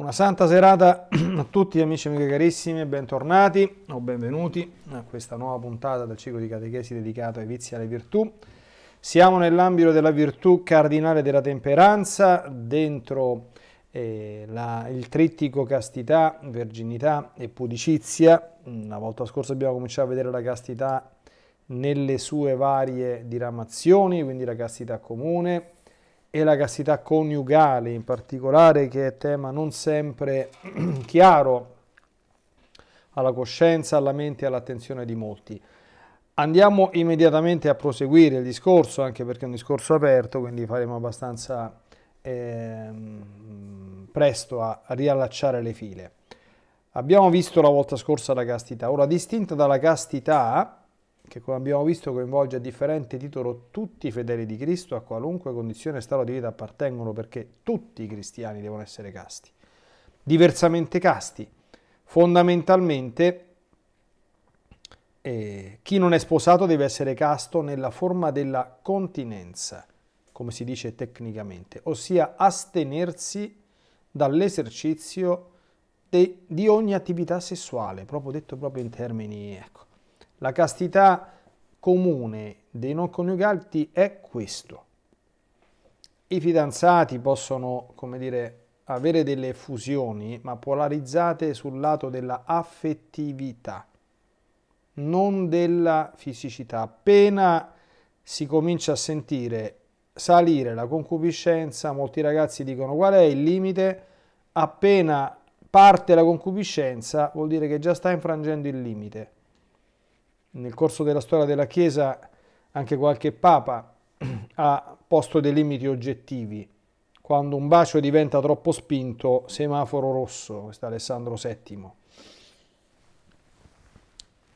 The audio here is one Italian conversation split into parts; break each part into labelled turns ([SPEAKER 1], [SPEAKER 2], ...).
[SPEAKER 1] Una santa serata a tutti amici e amiche carissimi, bentornati o benvenuti a questa nuova puntata del ciclo di catechesi dedicato ai vizi e alle virtù. Siamo nell'ambito della virtù cardinale della temperanza, dentro eh, la, il trittico castità, verginità e pudicizia. La volta scorsa abbiamo cominciato a vedere la castità nelle sue varie diramazioni, quindi la castità comune, e la castità coniugale in particolare, che è tema non sempre chiaro alla coscienza, alla mente e all'attenzione di molti. Andiamo immediatamente a proseguire il discorso, anche perché è un discorso aperto, quindi faremo abbastanza eh, presto a riallacciare le file. Abbiamo visto la volta scorsa la castità, ora distinta dalla castità che come abbiamo visto coinvolge a differente titolo tutti i fedeli di Cristo a qualunque condizione e stato di vita appartengono perché tutti i cristiani devono essere casti. Diversamente casti, fondamentalmente eh, chi non è sposato deve essere casto nella forma della continenza, come si dice tecnicamente, ossia astenersi dall'esercizio di ogni attività sessuale, proprio detto proprio in termini ecco, la castità comune dei non coniugati è questo. I fidanzati possono, come dire, avere delle fusioni, ma polarizzate sul lato della affettività, non della fisicità. Appena si comincia a sentire salire la concupiscenza, molti ragazzi dicono qual è il limite, appena parte la concupiscenza vuol dire che già sta infrangendo il limite nel corso della storia della Chiesa anche qualche papa ha posto dei limiti oggettivi. Quando un bacio diventa troppo spinto, semaforo rosso, questo è Alessandro VII.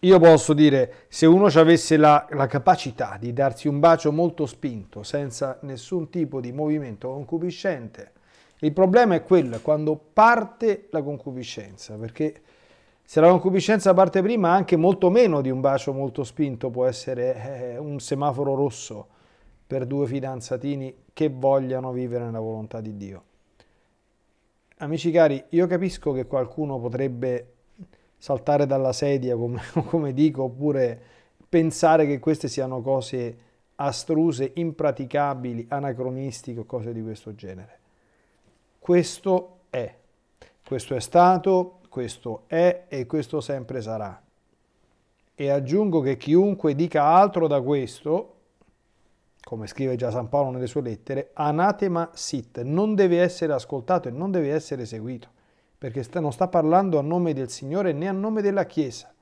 [SPEAKER 1] Io posso dire, se uno avesse la, la capacità di darsi un bacio molto spinto, senza nessun tipo di movimento concupiscente, il problema è quello, quando parte la concupiscenza, perché se la concupiscenza parte prima, anche molto meno di un bacio molto spinto può essere eh, un semaforo rosso per due fidanzatini che vogliano vivere nella volontà di Dio. Amici cari, io capisco che qualcuno potrebbe saltare dalla sedia, come, come dico, oppure pensare che queste siano cose astruse, impraticabili, anacronistiche o cose di questo genere. Questo è, questo è stato, questo è e questo sempre sarà. E aggiungo che chiunque dica altro da questo, come scrive già San Paolo nelle sue lettere, anatema sit, non deve essere ascoltato e non deve essere seguito, perché sta, non sta parlando a nome del Signore né a nome della Chiesa.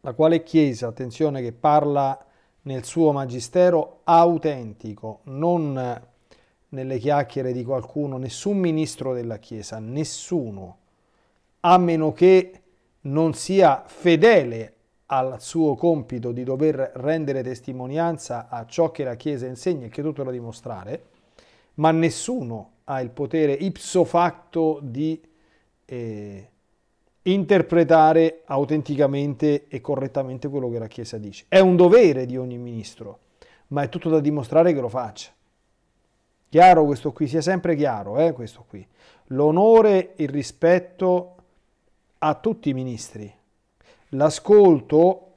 [SPEAKER 1] La quale Chiesa, attenzione, che parla nel suo magistero autentico, non nelle chiacchiere di qualcuno, nessun ministro della Chiesa, nessuno, a meno che non sia fedele al suo compito di dover rendere testimonianza a ciò che la Chiesa insegna e che tutto da dimostrare, ma nessuno ha il potere ipso facto di eh, interpretare autenticamente e correttamente quello che la Chiesa dice. È un dovere di ogni ministro, ma è tutto da dimostrare che lo faccia. Chiaro questo qui, sia sempre chiaro, eh, questo qui. L'onore, il rispetto a tutti i ministri. L'ascolto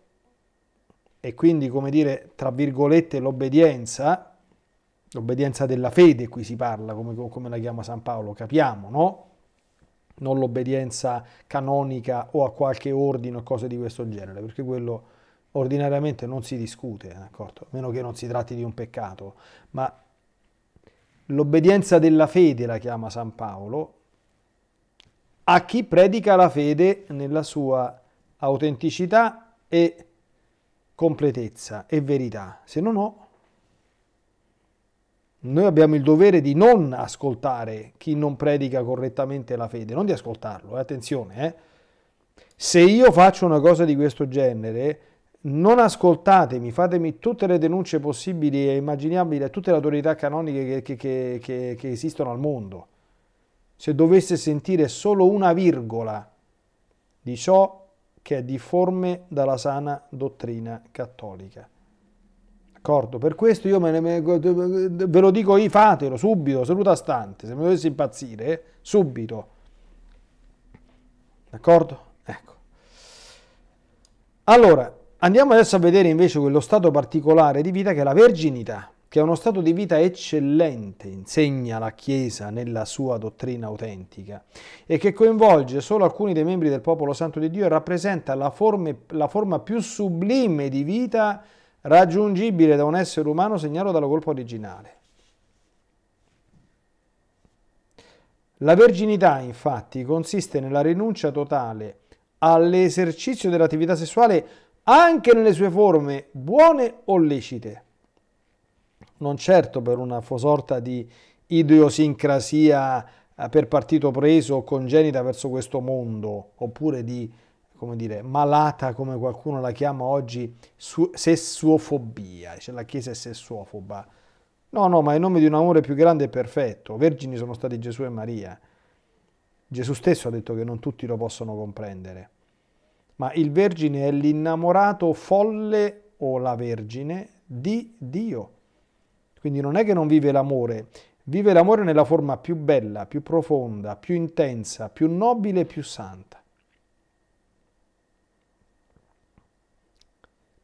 [SPEAKER 1] e quindi, come dire, tra virgolette, l'obbedienza, l'obbedienza della fede, qui si parla, come, come la chiama San Paolo, capiamo, no? Non l'obbedienza canonica o a qualche ordine o cose di questo genere, perché quello ordinariamente non si discute, d'accordo? A meno che non si tratti di un peccato, ma l'obbedienza della fede la chiama San Paolo, a chi predica la fede nella sua autenticità e completezza e verità. Se no, ho, noi abbiamo il dovere di non ascoltare chi non predica correttamente la fede, non di ascoltarlo, eh, attenzione. Eh. Se io faccio una cosa di questo genere, non ascoltatemi, fatemi tutte le denunce possibili e immaginabili a tutte le autorità canoniche che, che, che, che, esistono al mondo. Se dovesse sentire solo una virgola di ciò che è difforme dalla sana dottrina cattolica. D'accordo? Per questo io me ne, me, ve lo dico fatelo subito, saluta stante, se mi dovessi impazzire, subito. D'accordo? Ecco. Allora, Andiamo adesso a vedere invece quello stato particolare di vita che è la verginità, che è uno stato di vita eccellente, insegna la Chiesa nella sua dottrina autentica e che coinvolge solo alcuni dei membri del popolo santo di Dio e rappresenta la, forme, la forma più sublime di vita raggiungibile da un essere umano segnato dalla colpa originale. La verginità infatti consiste nella rinuncia totale all'esercizio dell'attività sessuale anche nelle sue forme buone o lecite, non certo per una sorta di idiosincrasia eh, per partito preso o congenita verso questo mondo, oppure di, come dire, malata, come qualcuno la chiama oggi, sessuofobia, cioè la Chiesa è sessuofoba. No, no, ma in nome di un amore più grande e perfetto, vergini sono stati Gesù e Maria. Gesù stesso ha detto che non tutti lo possono comprendere ma il vergine è l'innamorato folle o la vergine di Dio. Quindi non è che non vive l'amore, vive l'amore nella forma più bella, più profonda, più intensa, più nobile, e più santa.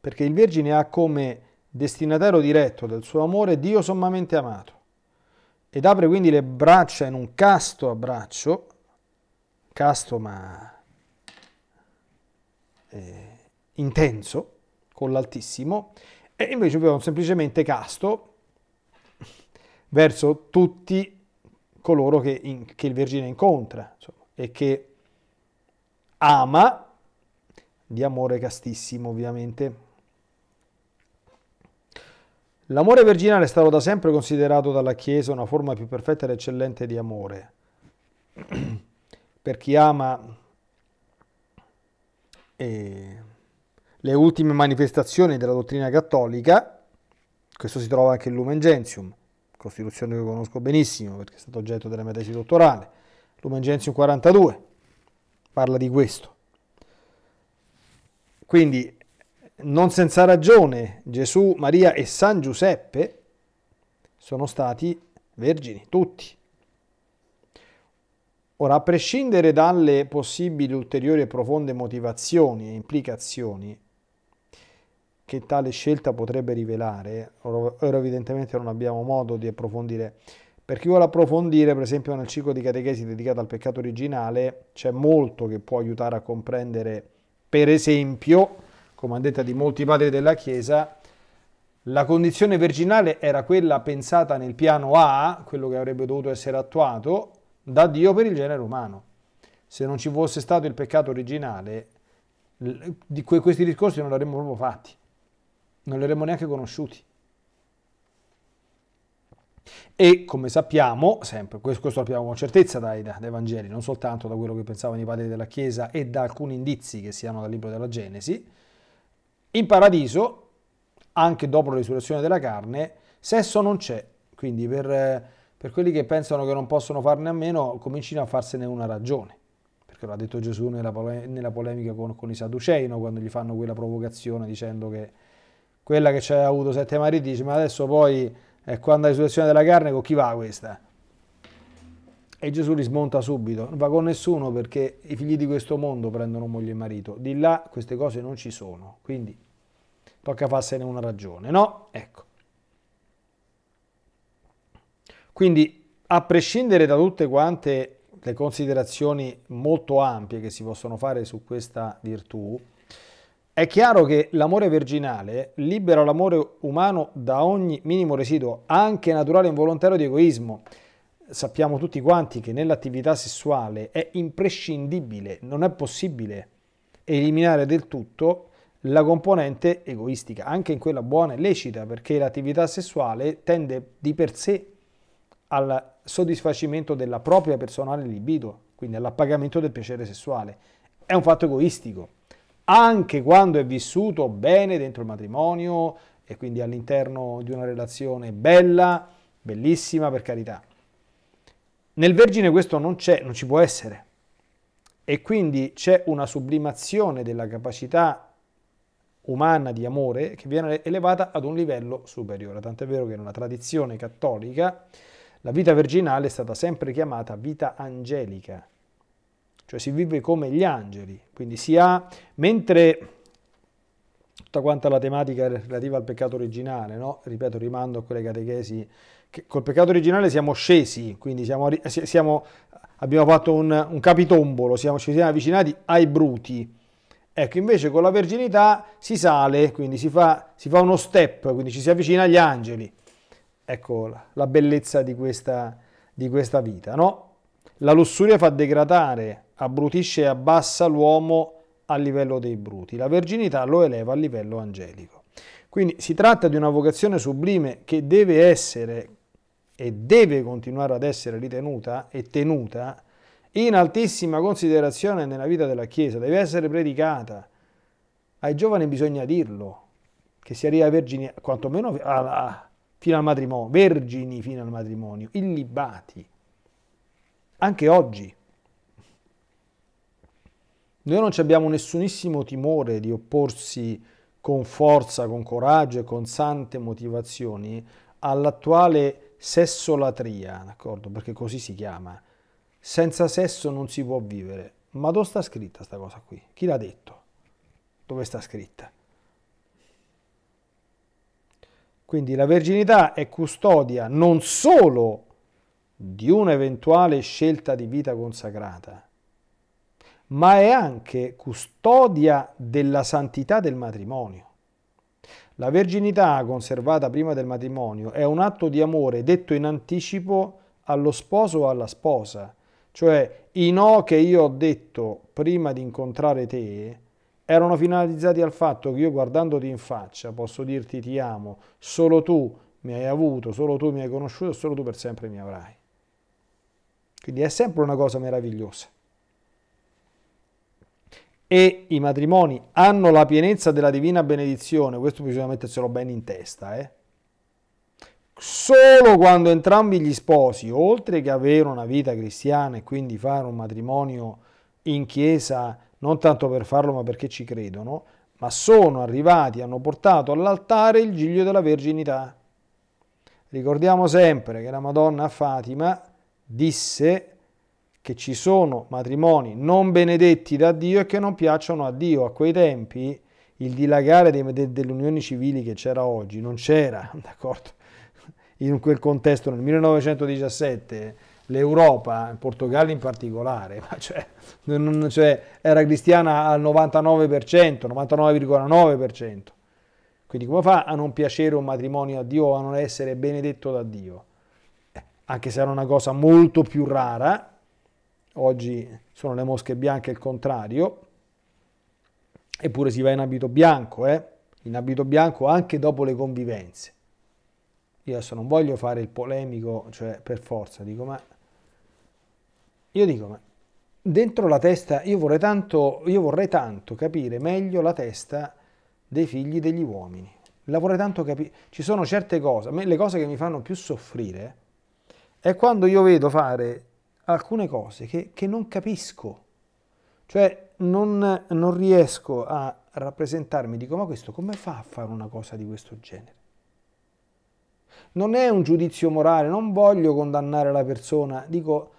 [SPEAKER 1] Perché il Vergine ha come destinatario diretto del suo amore Dio sommamente amato ed apre quindi le braccia in un casto abbraccio, casto ma eh, intenso con l'altissimo e invece abbiamo semplicemente casto verso tutti coloro che, in, che il Vergine incontra insomma, e che ama di amore castissimo ovviamente. L'amore virginale è stato da sempre considerato dalla Chiesa una forma più perfetta ed eccellente di amore. per chi ama eh, le ultime manifestazioni della dottrina cattolica, questo si trova anche in Lumen Gentium, costituzione che conosco benissimo perché è stato oggetto della mia tesi dottorale, Lumen Gentium 42, parla di questo. Quindi, non senza ragione, Gesù, Maria e San Giuseppe sono stati vergini, tutti. Ora, a prescindere dalle possibili ulteriori e profonde motivazioni e implicazioni che tale scelta potrebbe rivelare, ora evidentemente non abbiamo modo di approfondire, per chi vuole approfondire, per esempio nel ciclo di catechesi dedicato al peccato originale, c'è molto che può aiutare a comprendere, per esempio, come ha detto di molti padri della Chiesa, la condizione virginale era quella pensata nel piano A, quello che avrebbe dovuto essere attuato, da Dio per il genere umano. Se non ci fosse stato il peccato originale, di que questi discorsi non li avremmo proprio fatti, non li avremmo neanche conosciuti. E come sappiamo, sempre, questo lo sappiamo con certezza dai, dai, Vangeli, non soltanto da quello che pensavano i padri della Chiesa e da alcuni indizi che si hanno dal libro della Genesi, in paradiso, anche dopo la risurrezione della carne, sesso non c'è. Quindi per eh, per quelli che pensano che non possono farne a meno, comincino a farsene una ragione. Perché l'ha detto Gesù nella, pole nella polemica con, con, i Sadducei, no? quando gli fanno quella provocazione dicendo che quella che c'è avuto sette mariti dice ma adesso poi è eh, quando hai risurrezione della carne con chi va questa? E Gesù li smonta subito, non va con nessuno perché i figli di questo mondo prendono moglie e marito, di là queste cose non ci sono, quindi tocca farsene una ragione, no? Ecco. Quindi a prescindere da tutte quante le considerazioni molto ampie che si possono fare su questa virtù, è chiaro che l'amore virginale libera l'amore umano da ogni minimo residuo, anche naturale e involontario, di egoismo. Sappiamo tutti quanti che nell'attività sessuale è imprescindibile, non è possibile eliminare del tutto la componente egoistica, anche in quella buona e lecita, perché l'attività sessuale tende di per sé al soddisfacimento della propria personale libido, quindi all'appagamento del piacere sessuale. È un fatto egoistico, anche quando è vissuto bene dentro il matrimonio e quindi all'interno di una relazione bella, bellissima per carità. Nel vergine questo non c'è, non ci può essere. E quindi c'è una sublimazione della capacità umana di amore che viene elevata ad un livello superiore. Tant'è vero che in una tradizione cattolica la vita virginale è stata sempre chiamata vita angelica, cioè si vive come gli angeli, quindi si ha, mentre tutta quanta la tematica relativa al peccato originale, no? ripeto, rimando a quelle catechesi, che col peccato originale siamo scesi, quindi siamo, siamo, abbiamo fatto un, un capitombolo, siamo, ci siamo avvicinati ai bruti. Ecco, invece con la verginità si sale, quindi si fa, si fa uno step, quindi ci si avvicina agli angeli. Ecco la bellezza di questa, di questa vita, no? La lussuria fa degradare, abbrutisce e abbassa l'uomo a livello dei bruti, la verginità lo eleva a livello angelico. Quindi si tratta di una vocazione sublime che deve essere e deve continuare ad essere ritenuta e tenuta in altissima considerazione nella vita della Chiesa, deve essere predicata. Ai giovani bisogna dirlo, che si arriva a vergini, quantomeno a, a, fino al matrimonio, vergini fino al matrimonio, illibati. Anche oggi. Noi non abbiamo nessunissimo timore di opporsi con forza, con coraggio e con sante motivazioni all'attuale sessolatria, d'accordo? Perché così si chiama. Senza sesso non si può vivere. Ma dove sta scritta questa cosa qui? Chi l'ha detto? Dove sta scritta? Quindi la verginità è custodia non solo di un'eventuale scelta di vita consacrata, ma è anche custodia della santità del matrimonio. La verginità conservata prima del matrimonio è un atto di amore detto in anticipo allo sposo o alla sposa, cioè i no che io ho detto prima di incontrare te erano finalizzati al fatto che io guardandoti in faccia posso dirti ti amo, solo tu mi hai avuto, solo tu mi hai conosciuto, solo tu per sempre mi avrai. Quindi è sempre una cosa meravigliosa. E i matrimoni hanno la pienezza della divina benedizione, questo bisogna metterselo bene in testa, eh? solo quando entrambi gli sposi, oltre che avere una vita cristiana e quindi fare un matrimonio in chiesa non tanto per farlo ma perché ci credono, ma sono arrivati, hanno portato all'altare il giglio della verginità. Ricordiamo sempre che la Madonna a Fatima disse che ci sono matrimoni non benedetti da Dio e che non piacciono a Dio. A quei tempi il dilagare delle unioni civili che c'era oggi non c'era, d'accordo? In quel contesto nel 1917 l'Europa, in Portogallo in particolare, cioè, non, cioè, era cristiana al 99%, 99,9%. Quindi come fa a non piacere un matrimonio a Dio o a non essere benedetto da Dio? Eh, anche se era una cosa molto più rara, oggi sono le mosche bianche il contrario, eppure si va in abito bianco, eh? in abito bianco anche dopo le convivenze. Io adesso non voglio fare il polemico, cioè per forza, dico ma io dico, ma dentro la testa, io vorrei tanto, io vorrei tanto capire meglio la testa dei figli degli uomini. La vorrei tanto capire. Ci sono certe cose, me, le cose che mi fanno più soffrire è quando io vedo fare alcune cose che, che non capisco. Cioè, non, non riesco a rappresentarmi, dico, ma questo come fa a fare una cosa di questo genere? Non è un giudizio morale, non voglio condannare la persona, dico,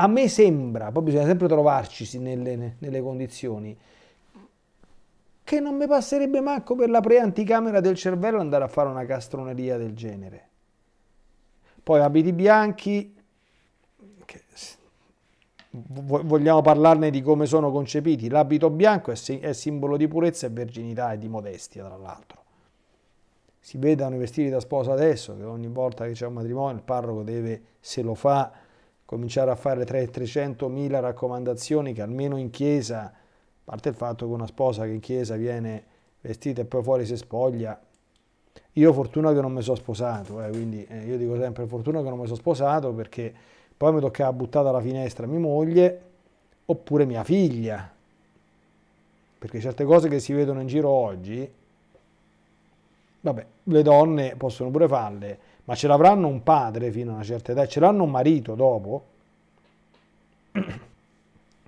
[SPEAKER 1] a me sembra, poi bisogna sempre trovarci nelle, nelle condizioni, che non mi passerebbe manco per la pre-anticamera del cervello andare a fare una castroneria del genere. Poi abiti bianchi, vogliamo parlarne di come sono concepiti. L'abito bianco è, simbolo di purezza e virginità e di modestia, tra l'altro. Si vedono i vestiti da sposa adesso, che ogni volta che c'è un matrimonio il parroco deve, se lo fa, cominciare a fare 300.000 raccomandazioni che almeno in chiesa, a parte il fatto che una sposa che in chiesa viene vestita e poi fuori si spoglia, io fortuna che non mi sono sposato, eh, quindi eh, io dico sempre fortuna che non mi sono sposato perché poi mi toccava buttare alla finestra mia moglie oppure mia figlia, perché certe cose che si vedono in giro oggi, vabbè, le donne possono pure farle, ma ce l'avranno un padre fino a una certa età, ce l'hanno un marito dopo?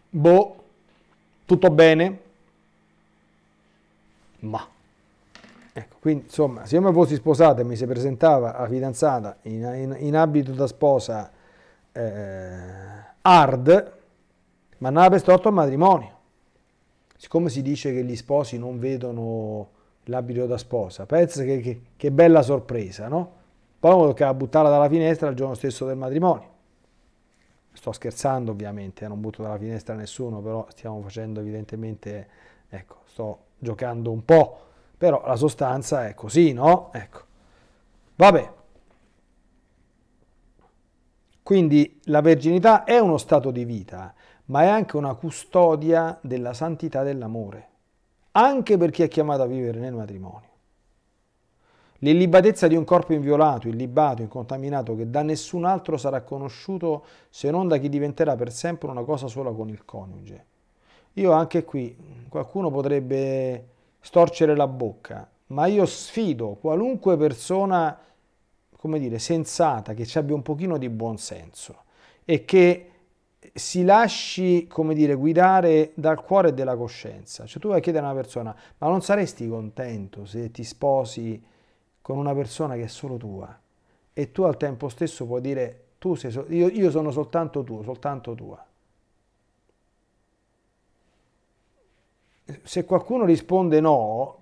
[SPEAKER 1] Boh, tutto bene? Ma. Ecco, quindi insomma, se io mi fossi sposata e mi si presentava la fidanzata in, in, in, abito da sposa eh, hard, ma andava per storto al matrimonio. Siccome si dice che gli sposi non vedono l'abito da sposa, pensa che, che, che bella sorpresa, no? Poi ho toccato buttarla dalla finestra il giorno stesso del matrimonio. Sto scherzando ovviamente, eh, non butto dalla finestra nessuno, però stiamo facendo evidentemente, ecco, sto giocando un po', però la sostanza è così, no? Ecco. Vabbè. Quindi la verginità è uno stato di vita, ma è anche una custodia della santità dell'amore, anche per chi è chiamato a vivere nel matrimonio. L'illibatezza di un corpo inviolato, illibato, incontaminato, che da nessun altro sarà conosciuto se non da chi diventerà per sempre una cosa sola con il coniuge. Io anche qui, qualcuno potrebbe storcere la bocca, ma io sfido qualunque persona, come dire, sensata, che ci abbia un pochino di buonsenso e che si lasci, come dire, guidare dal cuore e della coscienza. Cioè tu vai a chiedere a una persona, ma non saresti contento se ti sposi con una persona che è solo tua e tu al tempo stesso puoi dire tu sei so- io, io sono soltanto tu, soltanto tua. Se qualcuno risponde no,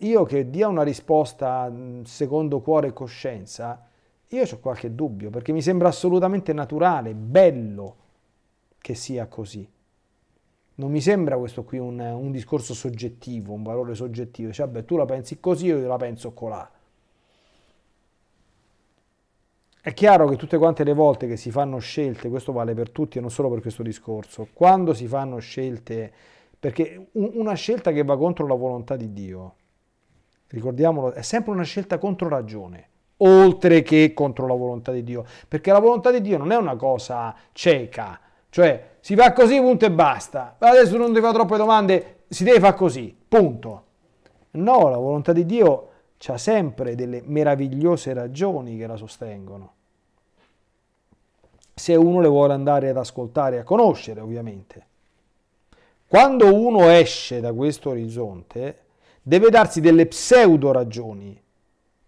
[SPEAKER 1] io che dia una risposta secondo cuore e coscienza, io ho qualche dubbio perché mi sembra assolutamente naturale, bello che sia così non mi sembra questo qui un, un discorso soggettivo, un valore soggettivo, cioè beh, tu la pensi così, io la penso colà. È chiaro che tutte quante le volte che si fanno scelte, questo vale per tutti e non solo per questo discorso, quando si fanno scelte, perché una scelta che va contro la volontà di Dio, ricordiamolo, è sempre una scelta contro ragione, oltre che contro la volontà di Dio, perché la volontà di Dio non è una cosa cieca, cioè, si fa così, punto e basta. Adesso non ti fa troppe domande, si deve fare così, punto. No, la volontà di Dio ha sempre delle meravigliose ragioni che la sostengono. Se uno le vuole andare ad ascoltare e a conoscere, ovviamente. Quando uno esce da questo orizzonte, deve darsi delle pseudo ragioni,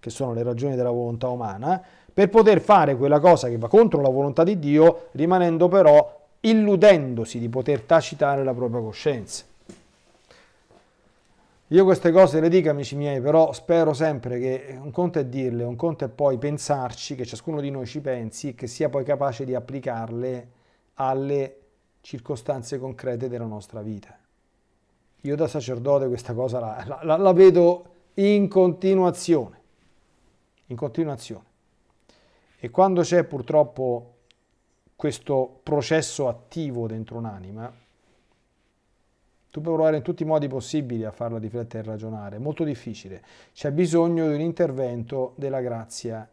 [SPEAKER 1] che sono le ragioni della volontà umana, per poter fare quella cosa che va contro la volontà di Dio, rimanendo però illudendosi di poter tacitare la propria coscienza. Io queste cose le dico, amici miei, però spero sempre che un conto è dirle, un conto è poi pensarci, che ciascuno di noi ci pensi, e che sia poi capace di applicarle alle circostanze concrete della nostra vita. Io da sacerdote questa cosa la, la, la vedo in continuazione, in continuazione. E quando c'è purtroppo questo processo attivo dentro un'anima, tu puoi provare in tutti i modi possibili a farla riflettere e ragionare, è molto difficile. C'è bisogno di un intervento della grazia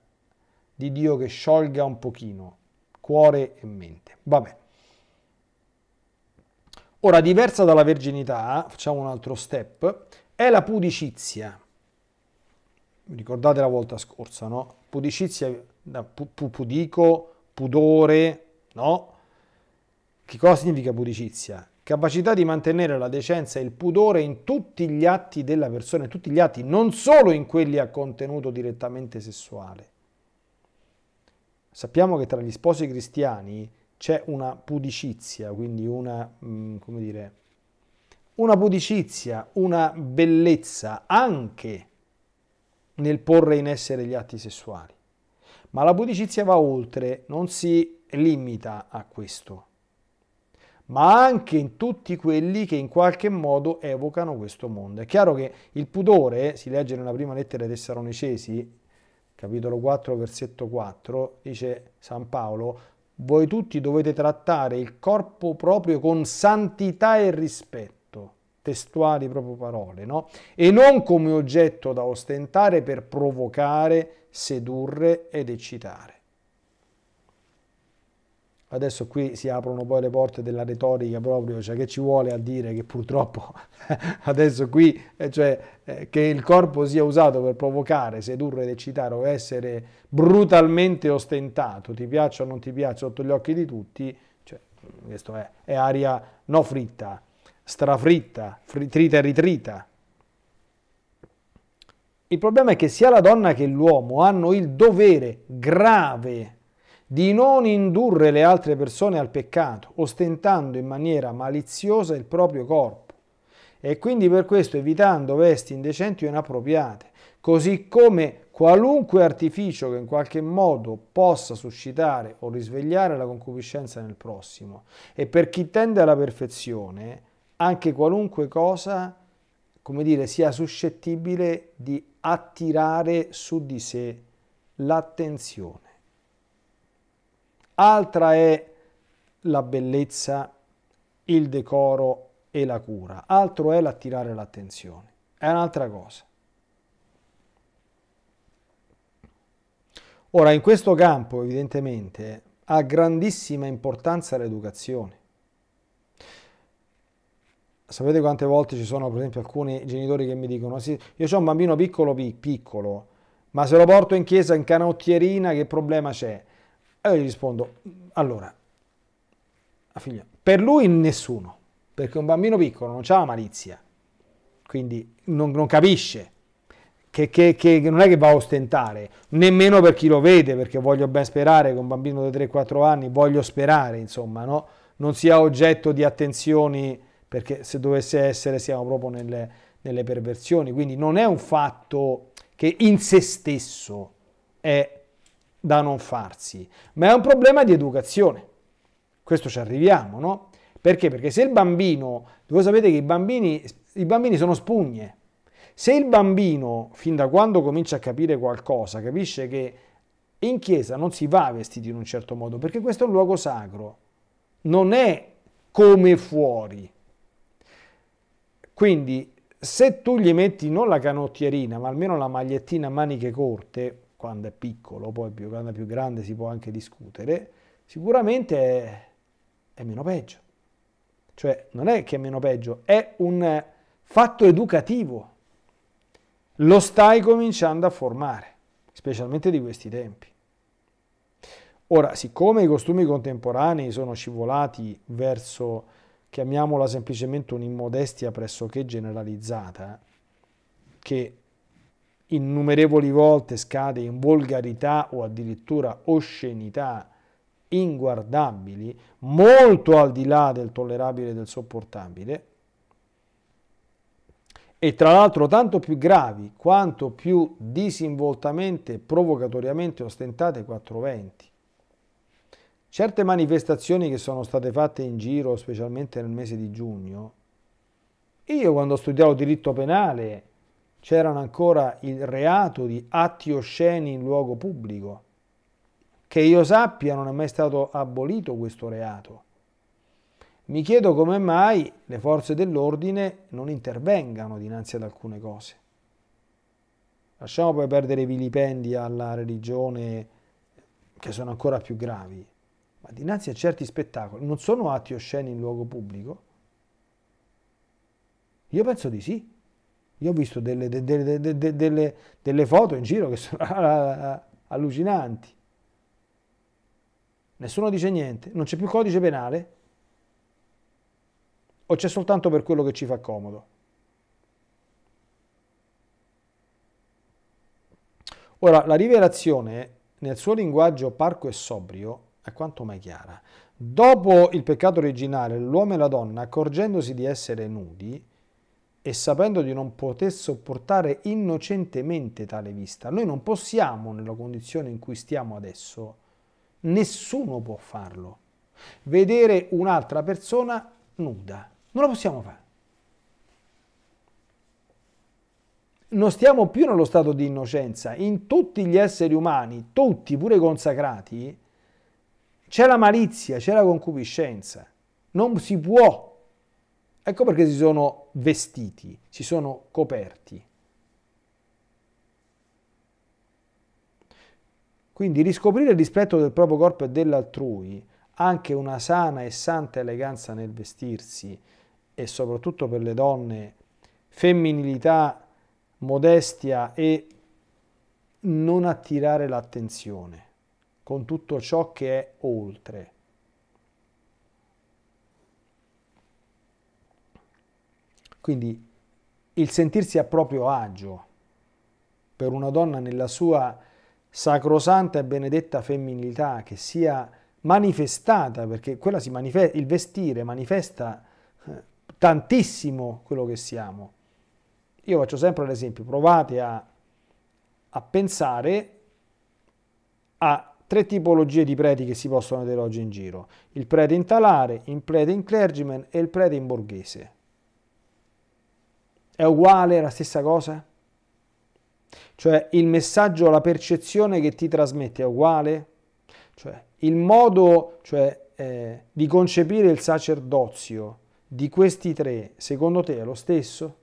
[SPEAKER 1] di Dio che sciolga un pochino cuore e mente. Vabbè. Ora, diversa dalla verginità, facciamo un altro step, è la pudicizia. Ricordate la volta scorsa, no? Pudicizia da pu pudico, pudore, No? Che cosa significa pudicizia? Capacità di mantenere la decenza e il pudore in tutti gli atti della persona, in tutti gli atti, non solo in quelli a contenuto direttamente sessuale. Sappiamo che tra gli sposi cristiani c'è una pudicizia, quindi una, mm, come dire, una pudicizia, una bellezza anche nel porre in essere gli atti sessuali. Ma la pudicizia va oltre, non si limita a questo, ma anche in tutti quelli che in qualche modo evocano questo mondo. È chiaro che il pudore, eh, si legge nella prima lettera ai Tessalonicesi, capitolo 4, versetto 4, dice San Paolo, voi tutti dovete trattare il corpo proprio con santità e rispetto, testuali proprio parole, no? E non come oggetto da ostentare per provocare, sedurre ed eccitare. Adesso qui si aprono poi le porte della retorica proprio, cioè che ci vuole a dire che purtroppo adesso qui, eh, cioè eh, che il corpo sia usato per provocare, sedurre ed eccitare o essere brutalmente ostentato, ti piaccia o non ti piaccia, sotto gli occhi di tutti, cioè, questo è, è aria no fritta, strafritta, trita e ritrita. Il problema è che sia la donna che l'uomo hanno il dovere grave di non indurre le altre persone al peccato, ostentando in maniera maliziosa il proprio corpo, e quindi per questo evitando vesti indecenti o inappropriate, così come qualunque artificio che in qualche modo possa suscitare o risvegliare la concupiscenza nel prossimo. E per chi tende alla perfezione, anche qualunque cosa, come dire, sia suscettibile di attirare su di sé l'attenzione altra è la bellezza, il decoro e la cura, altro è l'attirare l'attenzione, è un'altra cosa. Ora, in questo campo, evidentemente, ha grandissima importanza l'educazione. Sapete quante volte ci sono, per esempio, alcuni genitori che mi dicono, sì, io ho un bambino piccolo, piccolo, ma se lo porto in chiesa in canottierina, che problema c'è? Allora gli rispondo, allora, figlia, per lui nessuno, perché un bambino piccolo non ha malizia, quindi non, non capisce, che, che, che, non è che va a ostentare, nemmeno per chi lo vede, perché voglio ben sperare che un bambino di 3-4 anni, voglio sperare, insomma, no? non sia oggetto di attenzioni, perché se dovesse essere siamo proprio nelle, nelle perversioni, quindi non è un fatto che in se stesso è da non farsi, ma è un problema di educazione. Questo ci arriviamo, no? Perché? Perché se il bambino, voi sapete che i bambini, i bambini sono spugne, se il bambino fin da quando comincia a capire qualcosa capisce che in chiesa non si va vestiti in un certo modo, perché questo è un luogo sacro, non è come fuori. Quindi se tu gli metti non la canottierina, ma almeno la magliettina a maniche corte, quando è piccolo, poi più, quando è più grande si può anche discutere, sicuramente è, è meno peggio. Cioè non è che è meno peggio, è un fatto educativo. Lo stai cominciando a formare, specialmente di questi tempi. Ora, siccome i costumi contemporanei sono scivolati verso, chiamiamola semplicemente un'immodestia pressoché generalizzata, che innumerevoli volte scade in volgarità o addirittura oscenità inguardabili, molto al di là del tollerabile e del sopportabile, e tra l'altro tanto più gravi quanto più disinvoltamente e provocatoriamente ostentate 420. Certe manifestazioni che sono state fatte in giro, specialmente nel mese di giugno, io quando studiavo diritto penale c'era ancora il reato di atti osceni in luogo pubblico. Che io sappia non è mai stato abolito questo reato. Mi chiedo come mai le forze dell'ordine non intervengano dinanzi ad alcune cose. Lasciamo poi perdere i vilipendi alla religione che sono ancora più gravi, ma dinanzi a certi spettacoli non sono atti osceni in luogo pubblico? Io penso di sì. Io ho visto delle, delle, delle, delle foto in giro che sono allucinanti. Nessuno dice niente, non c'è più codice penale o c'è soltanto per quello che ci fa comodo. Ora, la rivelazione nel suo linguaggio parco e sobrio è quanto mai chiara. Dopo il peccato originale, l'uomo e la donna, accorgendosi di essere nudi, e sapendo di non poter sopportare innocentemente tale vista. Noi non possiamo, nella condizione in cui stiamo adesso, nessuno può farlo, vedere un'altra persona nuda. Non lo possiamo fare. Non stiamo più nello stato di innocenza. In tutti gli esseri umani, tutti, pure consacrati, c'è la malizia, c'è la concupiscenza. Non si può. Ecco perché si sono vestiti, si sono coperti. Quindi riscoprire il rispetto del proprio corpo e dell'altrui, anche una sana e santa eleganza nel vestirsi e soprattutto per le donne, femminilità, modestia e non attirare l'attenzione con tutto ciò che è oltre. Quindi il sentirsi a proprio agio per una donna nella sua sacrosanta e benedetta femminilità che sia manifestata, perché manifesta, il vestire manifesta eh, tantissimo quello che siamo. Io faccio sempre l'esempio, provate a, a pensare a tre tipologie di preti che si possono vedere oggi in giro. Il prete in talare, il prete in clergyman e il prete in borghese è uguale la stessa cosa? Cioè il messaggio, la percezione che ti trasmette è uguale? Cioè il modo cioè, eh, di concepire il sacerdozio di questi tre, secondo te è lo stesso?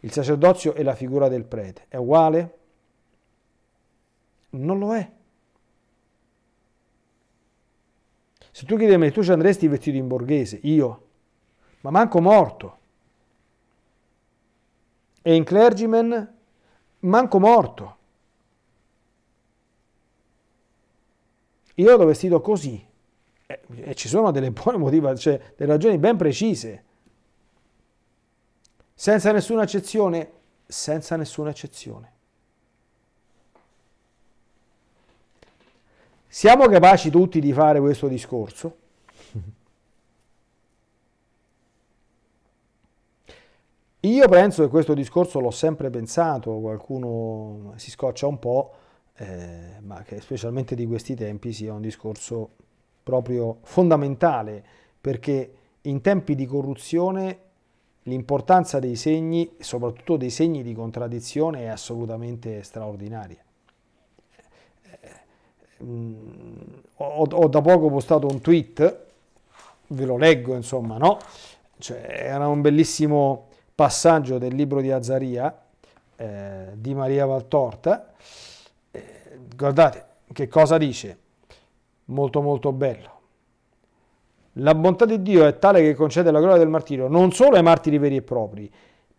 [SPEAKER 1] Il sacerdozio e la figura del prete è uguale? Non lo è. Se tu chiedi a me, tu ci andresti vestito in borghese? Io? ma manco morto. E in clergyman, manco morto. Io l'ho vestito così, e, ci sono delle buone motivazioni, cioè delle ragioni ben precise, senza nessuna eccezione, senza nessuna eccezione. Siamo capaci tutti di fare questo discorso? Io penso che questo discorso l'ho sempre pensato, qualcuno si scoccia un po', eh, ma che specialmente di questi tempi sia un discorso proprio fondamentale, perché in tempi di corruzione l'importanza dei segni, soprattutto dei segni di contraddizione, è assolutamente straordinaria. Eh, eh, mm, ho, ho da poco postato un tweet, ve lo leggo insomma, no? Cioè, era un bellissimo passaggio del libro di Azzaria eh, di Maria Valtorta. Eh, guardate che cosa dice, molto molto bello. La bontà di Dio è tale che concede la gloria del martirio non solo ai martiri veri e propri,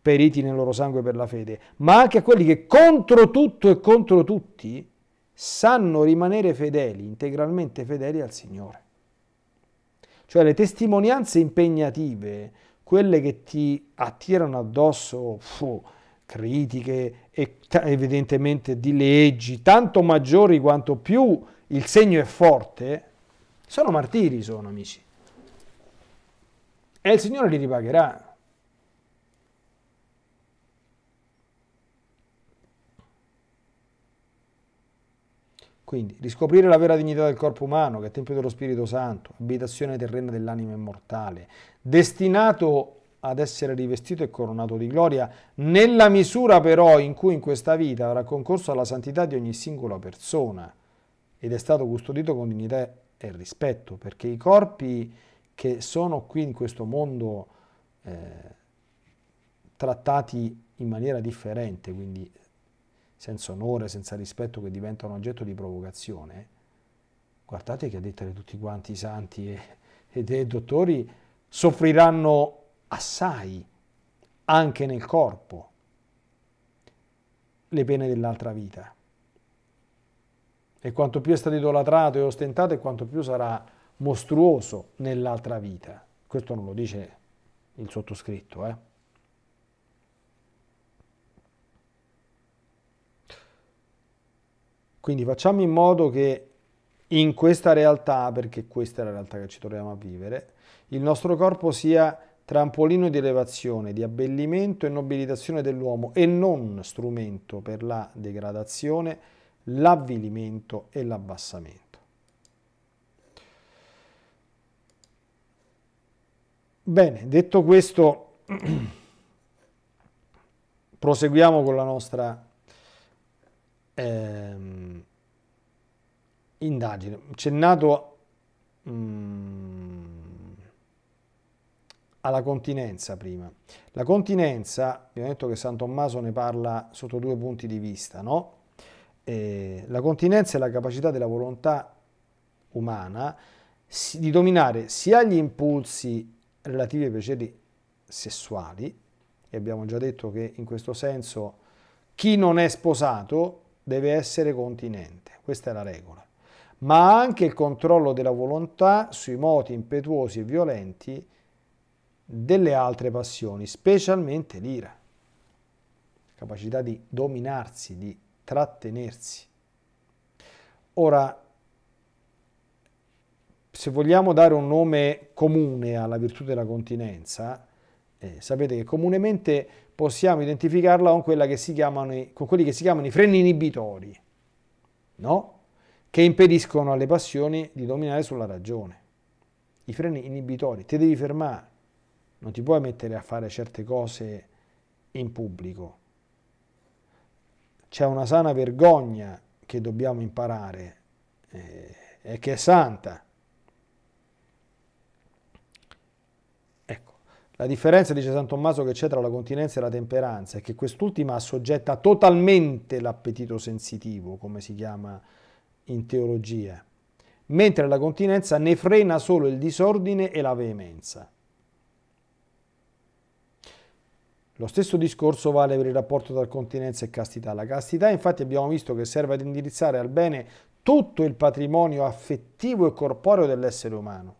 [SPEAKER 1] periti nel loro sangue per la fede, ma anche a quelli che contro tutto e contro tutti sanno rimanere fedeli, integralmente fedeli al Signore. Cioè le testimonianze impegnative quelle che ti attirano addosso fu, critiche e evidentemente di leggi, tanto maggiori quanto più il segno è forte, sono martiri, sono amici. E il Signore li ripagherà. Quindi riscoprire la vera dignità del corpo umano, che è tempio dello Spirito Santo, abitazione terrena dell'anima immortale, destinato ad essere rivestito e coronato di gloria, nella misura però in cui in questa vita avrà concorso alla santità di ogni singola persona ed è stato custodito con dignità e rispetto, perché i corpi che sono qui in questo mondo eh, trattati in maniera differente, quindi senza onore, senza rispetto, che diventano oggetto di provocazione, guardate che a detta di tutti quanti i santi e, e dei dottori, soffriranno assai anche nel corpo le pene dell'altra vita. E quanto più è stato idolatrato e ostentato, e quanto più sarà mostruoso nell'altra vita. Questo non lo dice il sottoscritto. Eh? Quindi facciamo in modo che in questa realtà, perché questa è la realtà che ci troviamo a vivere, il nostro corpo sia trampolino di elevazione, di abbellimento e nobilitazione dell'uomo e non strumento per la degradazione, l'avvilimento e l'abbassamento. Bene, detto questo, proseguiamo con la nostra ehm, indagine. C'è nato... Mm, alla continenza prima. La continenza, vi detto che San Tommaso ne parla sotto due punti di vista, no? eh, la continenza è la capacità della volontà umana di dominare sia gli impulsi relativi ai piaceri sessuali, e abbiamo già detto che in questo senso chi non è sposato deve essere continente, questa è la regola, ma anche il controllo della volontà sui moti impetuosi e violenti delle altre passioni, specialmente l'ira, capacità di dominarsi, di trattenersi. Ora, se vogliamo dare un nome comune alla virtù della continenza, eh, sapete che comunemente possiamo identificarla con, chiamano, con quelli che si chiamano i freni inibitori, no? che impediscono alle passioni di dominare sulla ragione. I freni inibitori, ti devi fermare, non ti puoi mettere a fare certe cose in pubblico. C'è una sana vergogna che dobbiamo imparare eh, e che è santa. Ecco, la differenza, dice San Tommaso, che c'è tra la continenza e la temperanza è che quest'ultima assoggetta totalmente l'appetito sensitivo, come si chiama in teologia, mentre la continenza ne frena solo il disordine e la veemenza. Lo stesso discorso vale per il rapporto tra continenza e castità. La castità infatti abbiamo visto che serve ad indirizzare al bene tutto il patrimonio affettivo e corporeo dell'essere umano,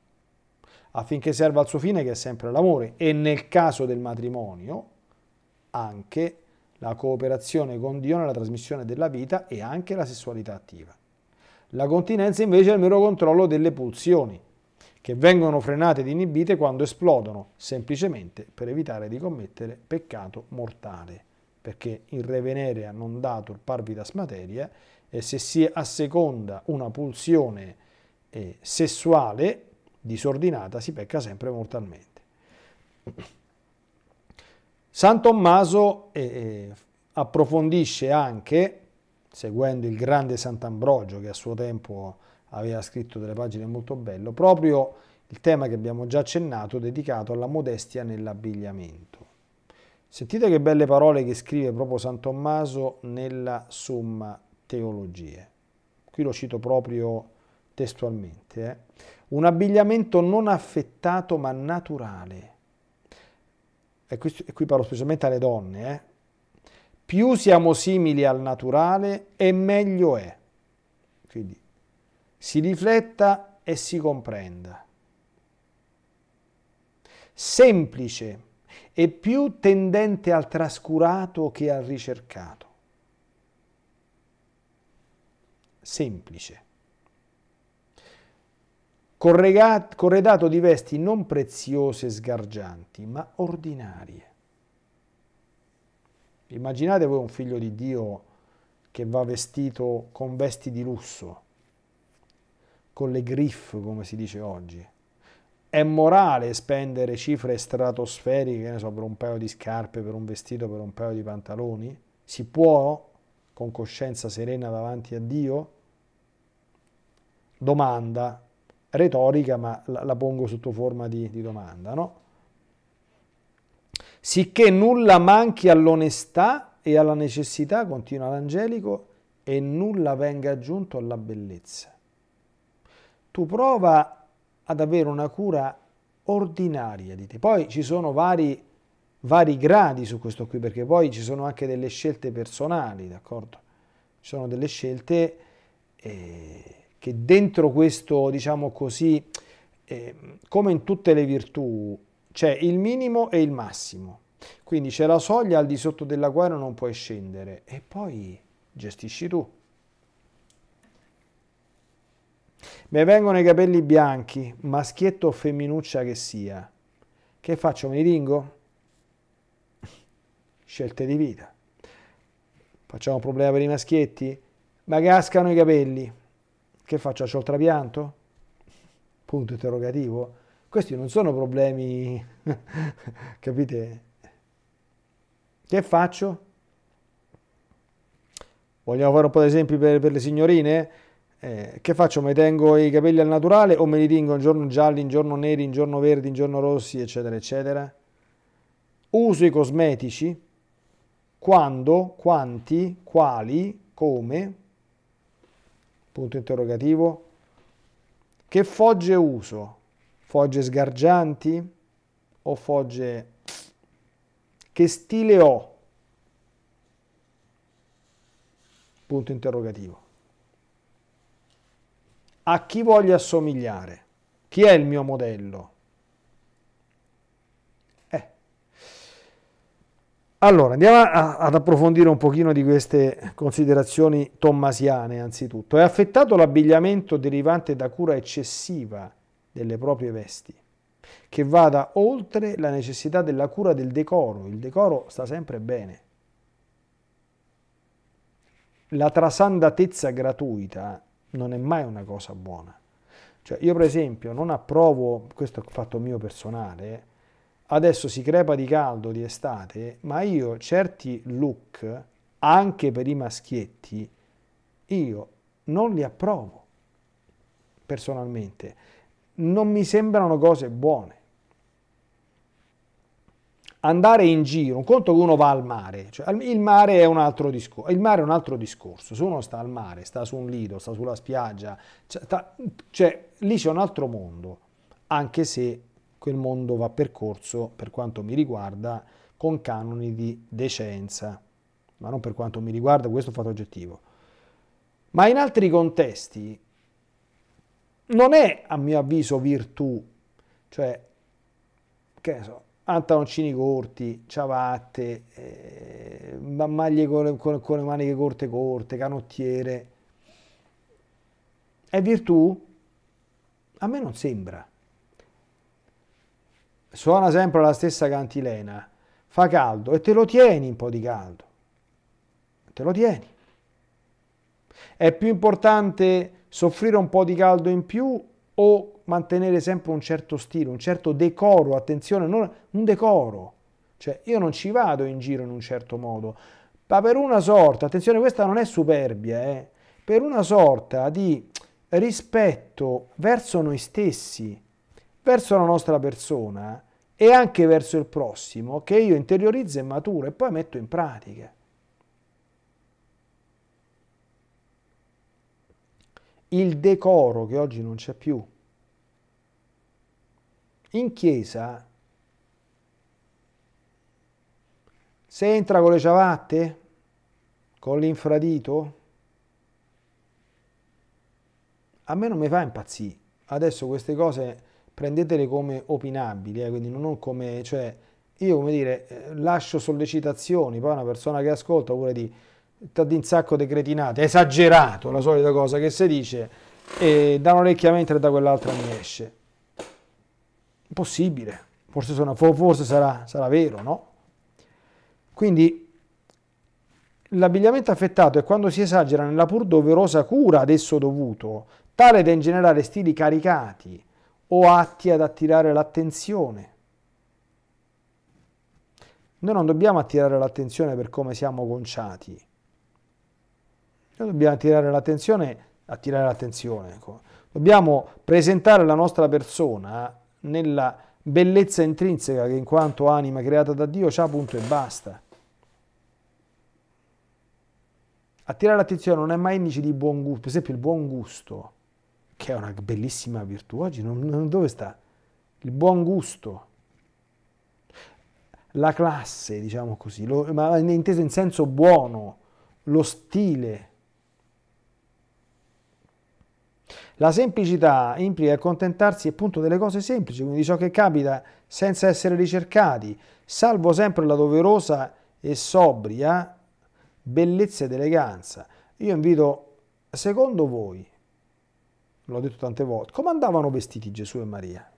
[SPEAKER 1] affinché serva al suo fine che è sempre l'amore e nel caso del matrimonio anche la cooperazione con Dio nella trasmissione della vita e anche la sessualità attiva. La continenza invece è il mero controllo delle pulsioni, che vengono frenate ed inibite quando esplodono, semplicemente per evitare di commettere peccato mortale, perché il re venerea non dato il parvitas materia e se si asseconda una pulsione eh, sessuale disordinata si pecca sempre mortalmente. San Tommaso eh, eh approfondisce anche, seguendo il grande Sant'Ambrogio che a suo tempo aveva scritto delle pagine molto belle, proprio il tema che abbiamo già accennato dedicato alla modestia nell'abbigliamento. Sentite che belle parole che scrive proprio San Tommaso nella Somma Teologie. Qui lo cito proprio testualmente. Eh? Un abbigliamento non affettato ma naturale. E qui, e qui parlo specialmente alle donne. Eh? Più siamo simili al naturale e meglio è. Quindi si rifletta e si comprenda. Semplice e più tendente al trascurato che al ricercato. Semplice. Corredato di vesti non preziose e sgargianti, ma ordinarie. Immaginate voi un figlio di Dio che va vestito con vesti di lusso con le griff, come si dice oggi. È morale spendere cifre stratosferiche, so, per un paio di scarpe, per un vestito, per un paio di pantaloni? Si può con coscienza serena davanti a Dio? Domanda retorica, ma la, la pongo sotto forma di, di domanda, no? Sicché nulla manchi all'onestà e alla necessità, continua l'angelico, e nulla venga aggiunto alla bellezza tu prova ad avere una cura ordinaria di te. Poi ci sono vari, vari gradi su questo qui, perché poi ci sono anche delle scelte personali, d'accordo? Ci sono delle scelte eh, che dentro questo, diciamo così, eh, come in tutte le virtù, c'è il minimo e il massimo. Quindi c'è la soglia al di sotto della quale non puoi scendere e poi gestisci tu. Mi vengono i capelli bianchi, maschietto o femminuccia che sia. Che faccio? Mi li Scelte di vita. Facciamo un problema per i maschietti? Ma cascano i capelli. Che faccio? C'ho il trapianto? Punto interrogativo. Questi non sono problemi, capite? Che faccio? Vogliamo fare un po' di esempi per, per le signorine? Eh, che faccio? Mi tengo i capelli al naturale o me li tingo un giorno gialli, un giorno neri, un giorno verdi, un giorno rossi, eccetera, eccetera? Uso i cosmetici? Quando? Quanti? Quali? Come? Punto interrogativo. Che fogge uso? Fogge sgargianti o fogge... Che stile ho? Punto interrogativo. A chi voglio assomigliare? Chi è il mio modello? Eh. Allora, andiamo a, ad approfondire un pochino di queste considerazioni tommasiane, anzitutto. È affettato l'abbigliamento derivante da cura eccessiva delle proprie vesti, che vada oltre la necessità della cura del decoro. Il decoro sta sempre bene. La trasandatezza gratuita non è mai una cosa buona. Cioè, io per esempio non approvo, questo è fatto mio personale, adesso si crepa di caldo di estate, ma io certi look, anche per i maschietti, io non li approvo personalmente. Non mi sembrano cose buone andare in giro, un conto che uno va al mare, cioè il mare è un altro discorso, il mare è un altro discorso, se uno sta al mare, sta su un lido, sta sulla spiaggia, cioè, sta, cioè lì c'è un altro mondo, anche se quel mondo va percorso, per quanto mi riguarda, con canoni di decenza, ma non per quanto mi riguarda, questo è un fatto oggettivo. Ma in altri contesti non è, a mio avviso, virtù, cioè, che ne so, pantaloncini corti, ciabatte, eh, maglie con, con, con le maniche corte corte, canottiere. È virtù? A me non sembra. Suona sempre la stessa cantilena, fa caldo e te lo tieni un po' di caldo. Te lo tieni. È più importante soffrire un po' di caldo in più o mantenere sempre un certo stile, un certo decoro, attenzione, non, un decoro. Cioè io non ci vado in giro in un certo modo, ma per una sorta, attenzione questa non è superbia, eh, per una sorta di rispetto verso noi stessi, verso la nostra persona eh, e anche verso il prossimo che io interiorizzo e maturo e poi metto in pratica. Il decoro che oggi non c'è più in chiesa se entra con le ciabatte, con l'infradito, a me non mi fa impazzire. Adesso queste cose prendetele come opinabili, eh, quindi non come, cioè, io come dire, eh, lascio sollecitazioni, poi una persona che ascolta pure di di un sacco di cretinate, esagerato, la solita cosa che si dice, e da un'orecchia mentre da quell'altra mi esce. Possibile, forse, sono, forse sarà, sarà vero, no? Quindi l'abbigliamento affettato è quando si esagera nella pur doverosa cura ad esso dovuto, tale da ingenerare stili caricati o atti ad attirare l'attenzione. Noi non dobbiamo attirare l'attenzione per come siamo conciati. Noi dobbiamo attirare l'attenzione, attirare l'attenzione. Ecco. Dobbiamo presentare la nostra persona nella bellezza intrinseca che in quanto anima creata da Dio c'ha punto e basta. Attirare l'attenzione non è mai indice di buon gusto, per esempio il buon gusto, che è una bellissima virtù, oggi non, non, dove sta? Il buon gusto, la classe, diciamo così, lo, ma inteso in senso buono, lo stile, la semplicità implica accontentarsi appunto delle cose semplici, quindi ciò che capita senza essere ricercati, salvo sempre la doverosa e sobria bellezza ed eleganza. Io invito, secondo voi, l'ho detto tante volte, come andavano vestiti Gesù e Maria?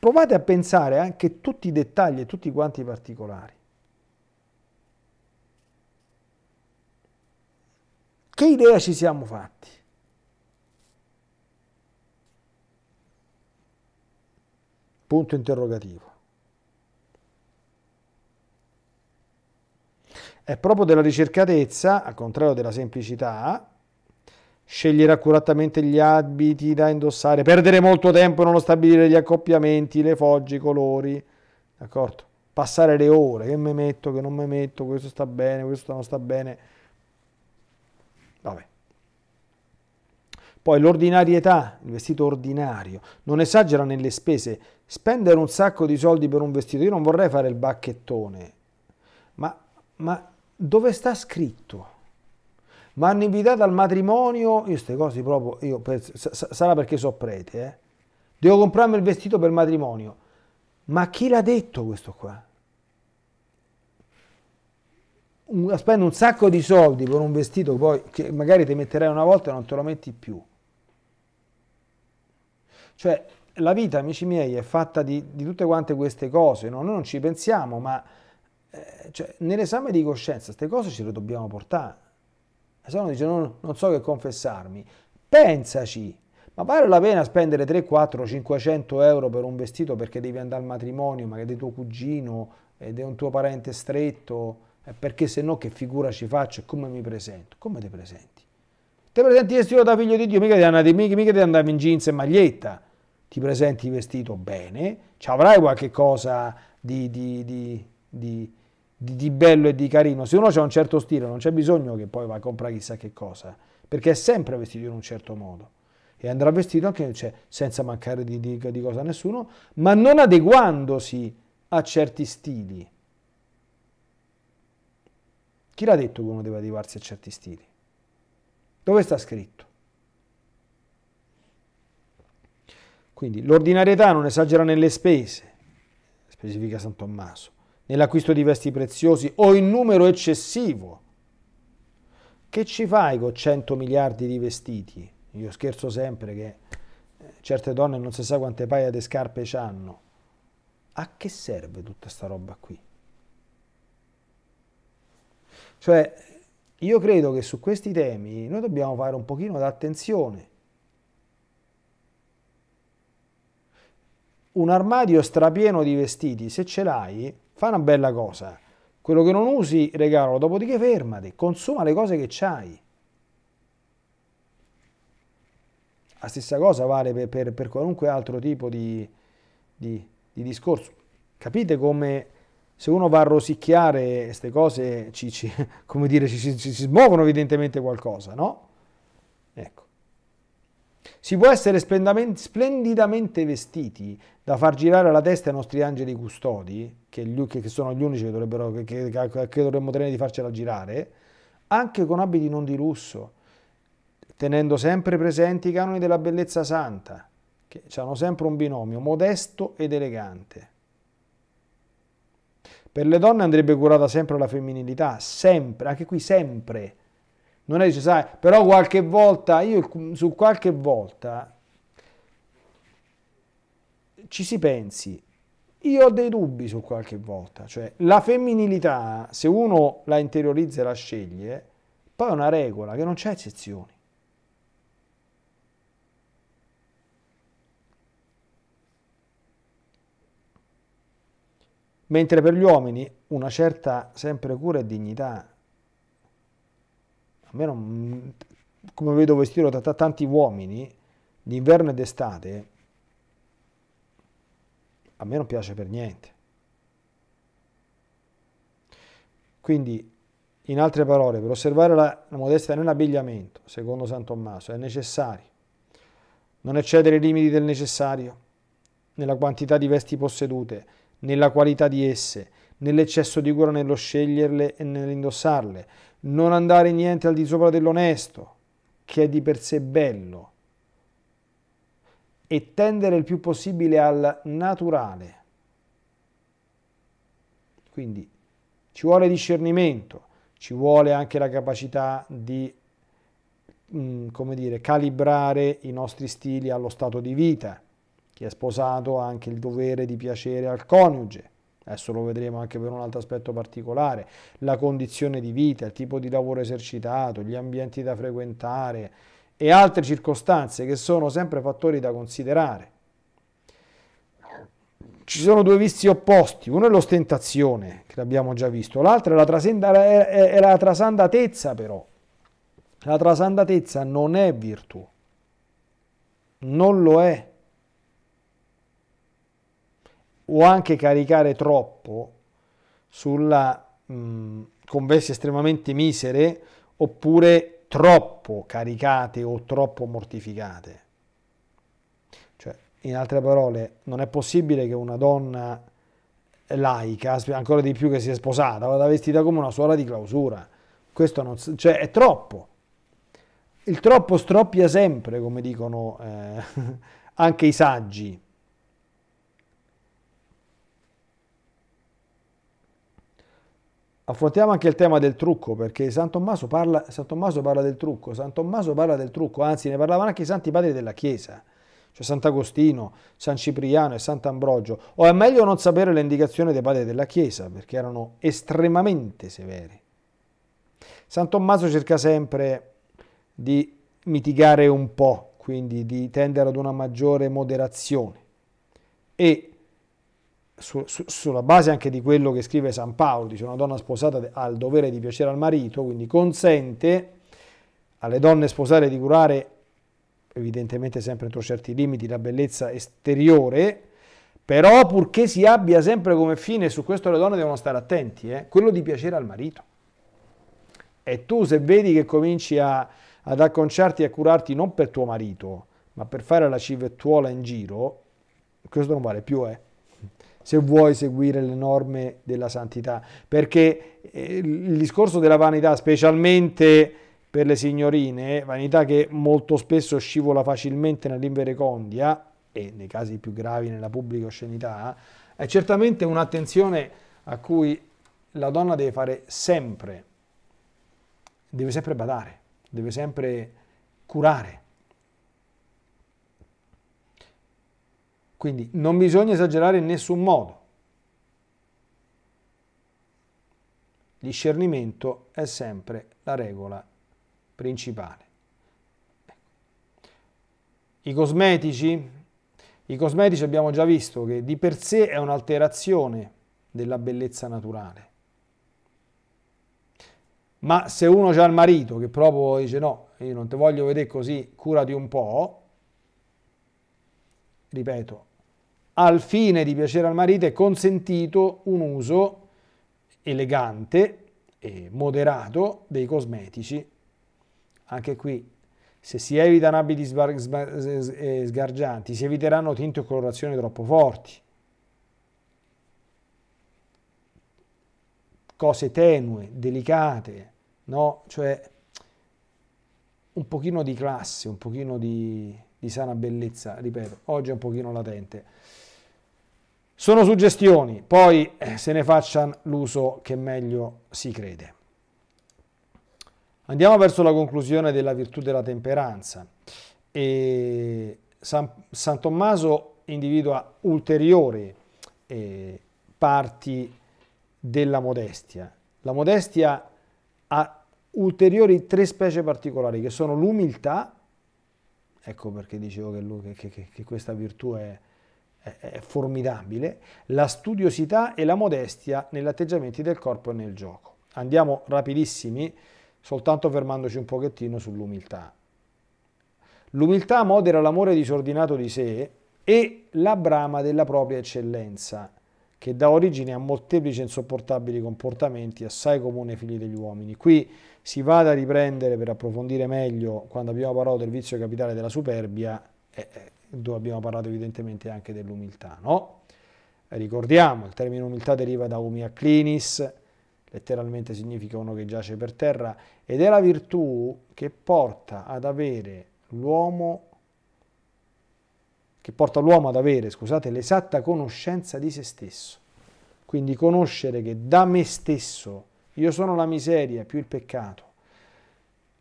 [SPEAKER 1] Provate a pensare anche tutti i dettagli e tutti quanti i particolari. Che idea ci siamo fatti? Punto interrogativo. È proprio della ricercatezza, al contrario della semplicità, scegliere accuratamente gli abiti da indossare, perdere molto tempo nello stabilire gli accoppiamenti, le fogge, i colori, d'accordo? Passare le ore, che mi metto, che non mi metto, questo sta bene, questo non sta bene Vabbè. Poi l'ordinarietà, il vestito ordinario, non esagera nelle spese. Spendere un sacco di soldi per un vestito, io non vorrei fare il bacchettone, ma, ma dove sta scritto? Ma hanno invitato al matrimonio, io queste cose proprio, io penso, sarà perché so prete, eh? devo comprarmi il vestito per matrimonio. Ma chi l'ha detto questo qua? un, spendo un sacco di soldi per un vestito poi, che magari ti metterai una volta e non te lo metti più. Cioè, la vita, amici miei, è fatta di, di tutte quante queste cose, no? noi non ci pensiamo, ma eh, cioè, nell'esame di coscienza queste cose ce le dobbiamo portare. E se uno dice no, non so che confessarmi, pensaci, ma vale la pena spendere 3, 4, 500 euro per un vestito perché devi andare al matrimonio, magari di tuo cugino, è un tuo parente stretto, eh, perché se no che figura ci faccio e come mi presento? Come ti presenti? Ti presenti vestito da figlio di Dio, mica ti andare, in jeans e maglietta, ti presenti vestito bene, ci avrai qualche cosa di, di, di, di bello e di carino, se uno ha un certo stile non c'è bisogno che poi va a comprare chissà che cosa, perché è sempre vestito in un certo modo e andrà vestito anche cioè, senza mancare di, cosa a nessuno, ma non adeguandosi a certi stili chi l'ha detto che uno deve adeguarsi a certi stili? Dove sta scritto? Quindi l'ordinarietà non esagera nelle spese, specifica San Tommaso, nell'acquisto di vesti preziosi o in numero eccessivo. Che ci fai con 100 miliardi di vestiti? Io scherzo sempre che eh, certe donne non si sa quante paia di scarpe ci hanno. A che serve tutta sta roba qui? Cioè, io credo che su questi temi noi dobbiamo fare un pochino d'attenzione. Un armadio strapieno di vestiti, se ce l'hai, fa una bella cosa. Quello che non usi, regalo, dopodiché fermati, consuma le cose che c'hai. La stessa cosa vale per, per, per qualunque altro tipo di, di, di discorso. Capite come se uno va a rosicchiare queste cose ci, ci, come dire, ci, ci, ci smuovono evidentemente qualcosa, no? Ecco. Si può essere splendidamente vestiti da far girare la testa ai nostri angeli custodi, che, gli, che sono gli unici che, che, che dovremmo tenere di farcela girare, anche con abiti non di lusso, tenendo sempre presenti i canoni della bellezza santa, che hanno sempre un binomio modesto ed elegante. Per le donne andrebbe curata sempre la femminilità, sempre, anche qui sempre. Non è necessario, però qualche volta, io su qualche volta ci si pensi, io ho dei dubbi su qualche volta, cioè la femminilità, se uno la interiorizza e la sceglie, poi è una regola che non c'è eccezioni. mentre per gli uomini una certa sempre cura e dignità. A me non, come vedo vestito da tanti uomini, d'inverno e d'estate, a me non piace per niente. Quindi, in altre parole, per osservare la, la modestia nell'abbigliamento, secondo San Tommaso, è necessario non eccedere i limiti del necessario nella quantità di vesti possedute, nella qualità di esse, nell'eccesso di cura nello sceglierle e nell'indossarle, non andare niente al di sopra dell'onesto, che è di per sé bello, e tendere il più possibile al naturale. Quindi ci vuole discernimento, ci vuole anche la capacità di mm, come dire, calibrare i nostri stili allo stato di vita chi è sposato ha anche il dovere di piacere al coniuge. Adesso lo vedremo anche per un altro aspetto particolare. La condizione di vita, il tipo di lavoro esercitato, gli ambienti da frequentare e altre circostanze che sono sempre fattori da considerare. Ci sono due vizi opposti, uno è l'ostentazione, che l'abbiamo già visto, l'altro è, è la trasandatezza però. La trasandatezza non è virtù, non lo è o anche caricare troppo sulla, mh, mm, con vesti estremamente misere oppure troppo caricate o troppo mortificate. Cioè, in altre parole, non è possibile che una donna laica, ancora di più che si è sposata, vada vestita come una suora di clausura. Questo non, cioè, è troppo. Il troppo stroppia sempre, come dicono eh, anche i saggi. Affrontiamo anche il tema del trucco, perché San Tommaso parla, San Tommaso parla del trucco, San Tommaso parla del trucco, anzi ne parlavano anche i santi padri della Chiesa, cioè Sant'Agostino, San Cipriano e Sant'Ambrogio, o è meglio non sapere le indicazioni dei padri della Chiesa, perché erano estremamente severi. San Tommaso cerca sempre di mitigare un po', quindi di tendere ad una maggiore moderazione e su, su, sulla base anche di quello che scrive San Paolo, dice una donna sposata ha il dovere di piacere al marito, quindi consente alle donne sposate di curare, evidentemente sempre entro certi limiti, la bellezza esteriore, però purché si abbia sempre come fine, su questo le donne devono stare attenti, eh, quello di piacere al marito. E tu se vedi che cominci a, ad acconciarti e a curarti non per tuo marito, ma per fare la civettuola in giro, questo non vale più, eh se vuoi seguire le norme della santità, perché eh, il discorso della vanità, specialmente per le signorine, vanità che molto spesso scivola facilmente nell'inverecondia e nei casi più gravi nella pubblica oscenità, è certamente un'attenzione a cui la donna deve fare sempre, deve sempre badare, deve sempre curare. Quindi non bisogna esagerare in nessun modo. Discernimento è sempre la regola principale. I cosmetici? I cosmetici abbiamo già visto che di per sé è un'alterazione della bellezza naturale. Ma se uno ha il marito che proprio dice no, io non ti voglio vedere così, curati un po', ripeto, al fine di piacere al marito è consentito un uso elegante e moderato dei cosmetici. Anche qui, se si evitano abiti eh, sgargianti, si eviteranno tinte o colorazioni troppo forti. Cose tenue, delicate, no? Cioè un pochino di classe, un pochino di, di sana bellezza, ripeto, oggi è un pochino latente. Sono suggestioni, poi eh, se ne facciano l'uso che meglio si crede. Andiamo verso la conclusione della virtù della temperanza. E San, San Tommaso individua ulteriori eh, parti della modestia. La modestia ha ulteriori tre specie particolari che sono l'umiltà, ecco perché dicevo che, lui, che, che, che questa virtù è è formidabile, la studiosità e la modestia negli atteggiamenti del corpo e nel gioco. Andiamo rapidissimi, soltanto fermandoci un pochettino sull'umiltà. L'umiltà modera l'amore disordinato di sé e la brama della propria eccellenza, che dà origine a molteplici e insopportabili comportamenti assai comuni ai figli degli uomini. Qui si va a riprendere per approfondire meglio, quando abbiamo parlato del vizio capitale della superbia, eh, eh dove abbiamo parlato evidentemente anche dell'umiltà, no? Ricordiamo, il termine umiltà deriva da umia clinis, letteralmente significa uno che giace per terra, ed è la virtù che porta ad avere l'uomo che porta l'uomo ad avere, scusate, l'esatta conoscenza di se stesso. Quindi conoscere che da me stesso io sono la miseria più il peccato.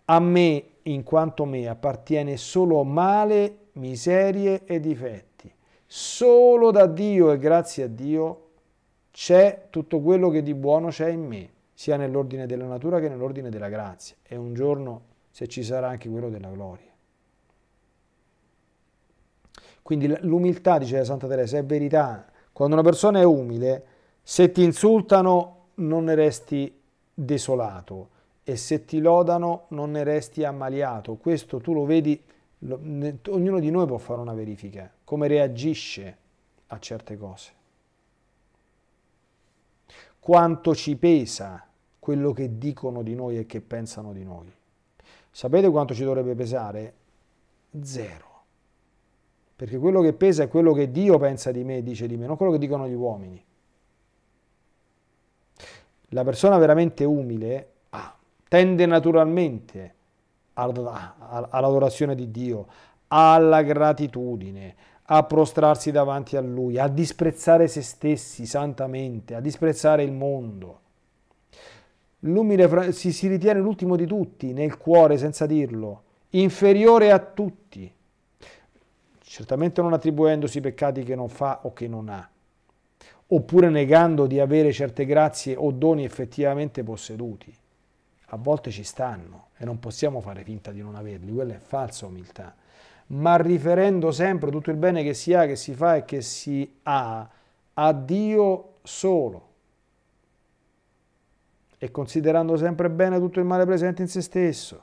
[SPEAKER 1] A me, in quanto me, appartiene solo male miserie e difetti. Solo da Dio e grazie a Dio c'è tutto quello che di buono c'è in me, sia nell'ordine della natura che nell'ordine della grazia. E un giorno, se ci sarà, anche quello della gloria. Quindi l'umiltà, dice Santa Teresa, è verità. Quando una persona è umile, se ti insultano non ne resti desolato e se ti lodano non ne resti ammaliato. Questo tu lo vedi ognuno di noi può fare una verifica, come reagisce a certe cose, quanto ci pesa quello che dicono di noi e che pensano di noi. Sapete quanto ci dovrebbe pesare? Zero. Perché quello che pesa è quello che Dio pensa di me e dice di me, non quello che dicono gli uomini. La persona veramente umile ah, tende naturalmente a all'adorazione di Dio, alla gratitudine, a prostrarsi davanti a Lui, a disprezzare se stessi santamente, a disprezzare il mondo. L'umile si, si ritiene l'ultimo di tutti nel cuore senza dirlo, inferiore a tutti, certamente non attribuendosi peccati che non fa o che non ha, oppure negando di avere certe grazie o doni effettivamente posseduti a volte ci stanno e non possiamo fare finta di non averli, quella è falsa umiltà, ma riferendo sempre tutto il bene che si ha, che si fa e che si ha a Dio solo e considerando sempre bene tutto il male presente in se stesso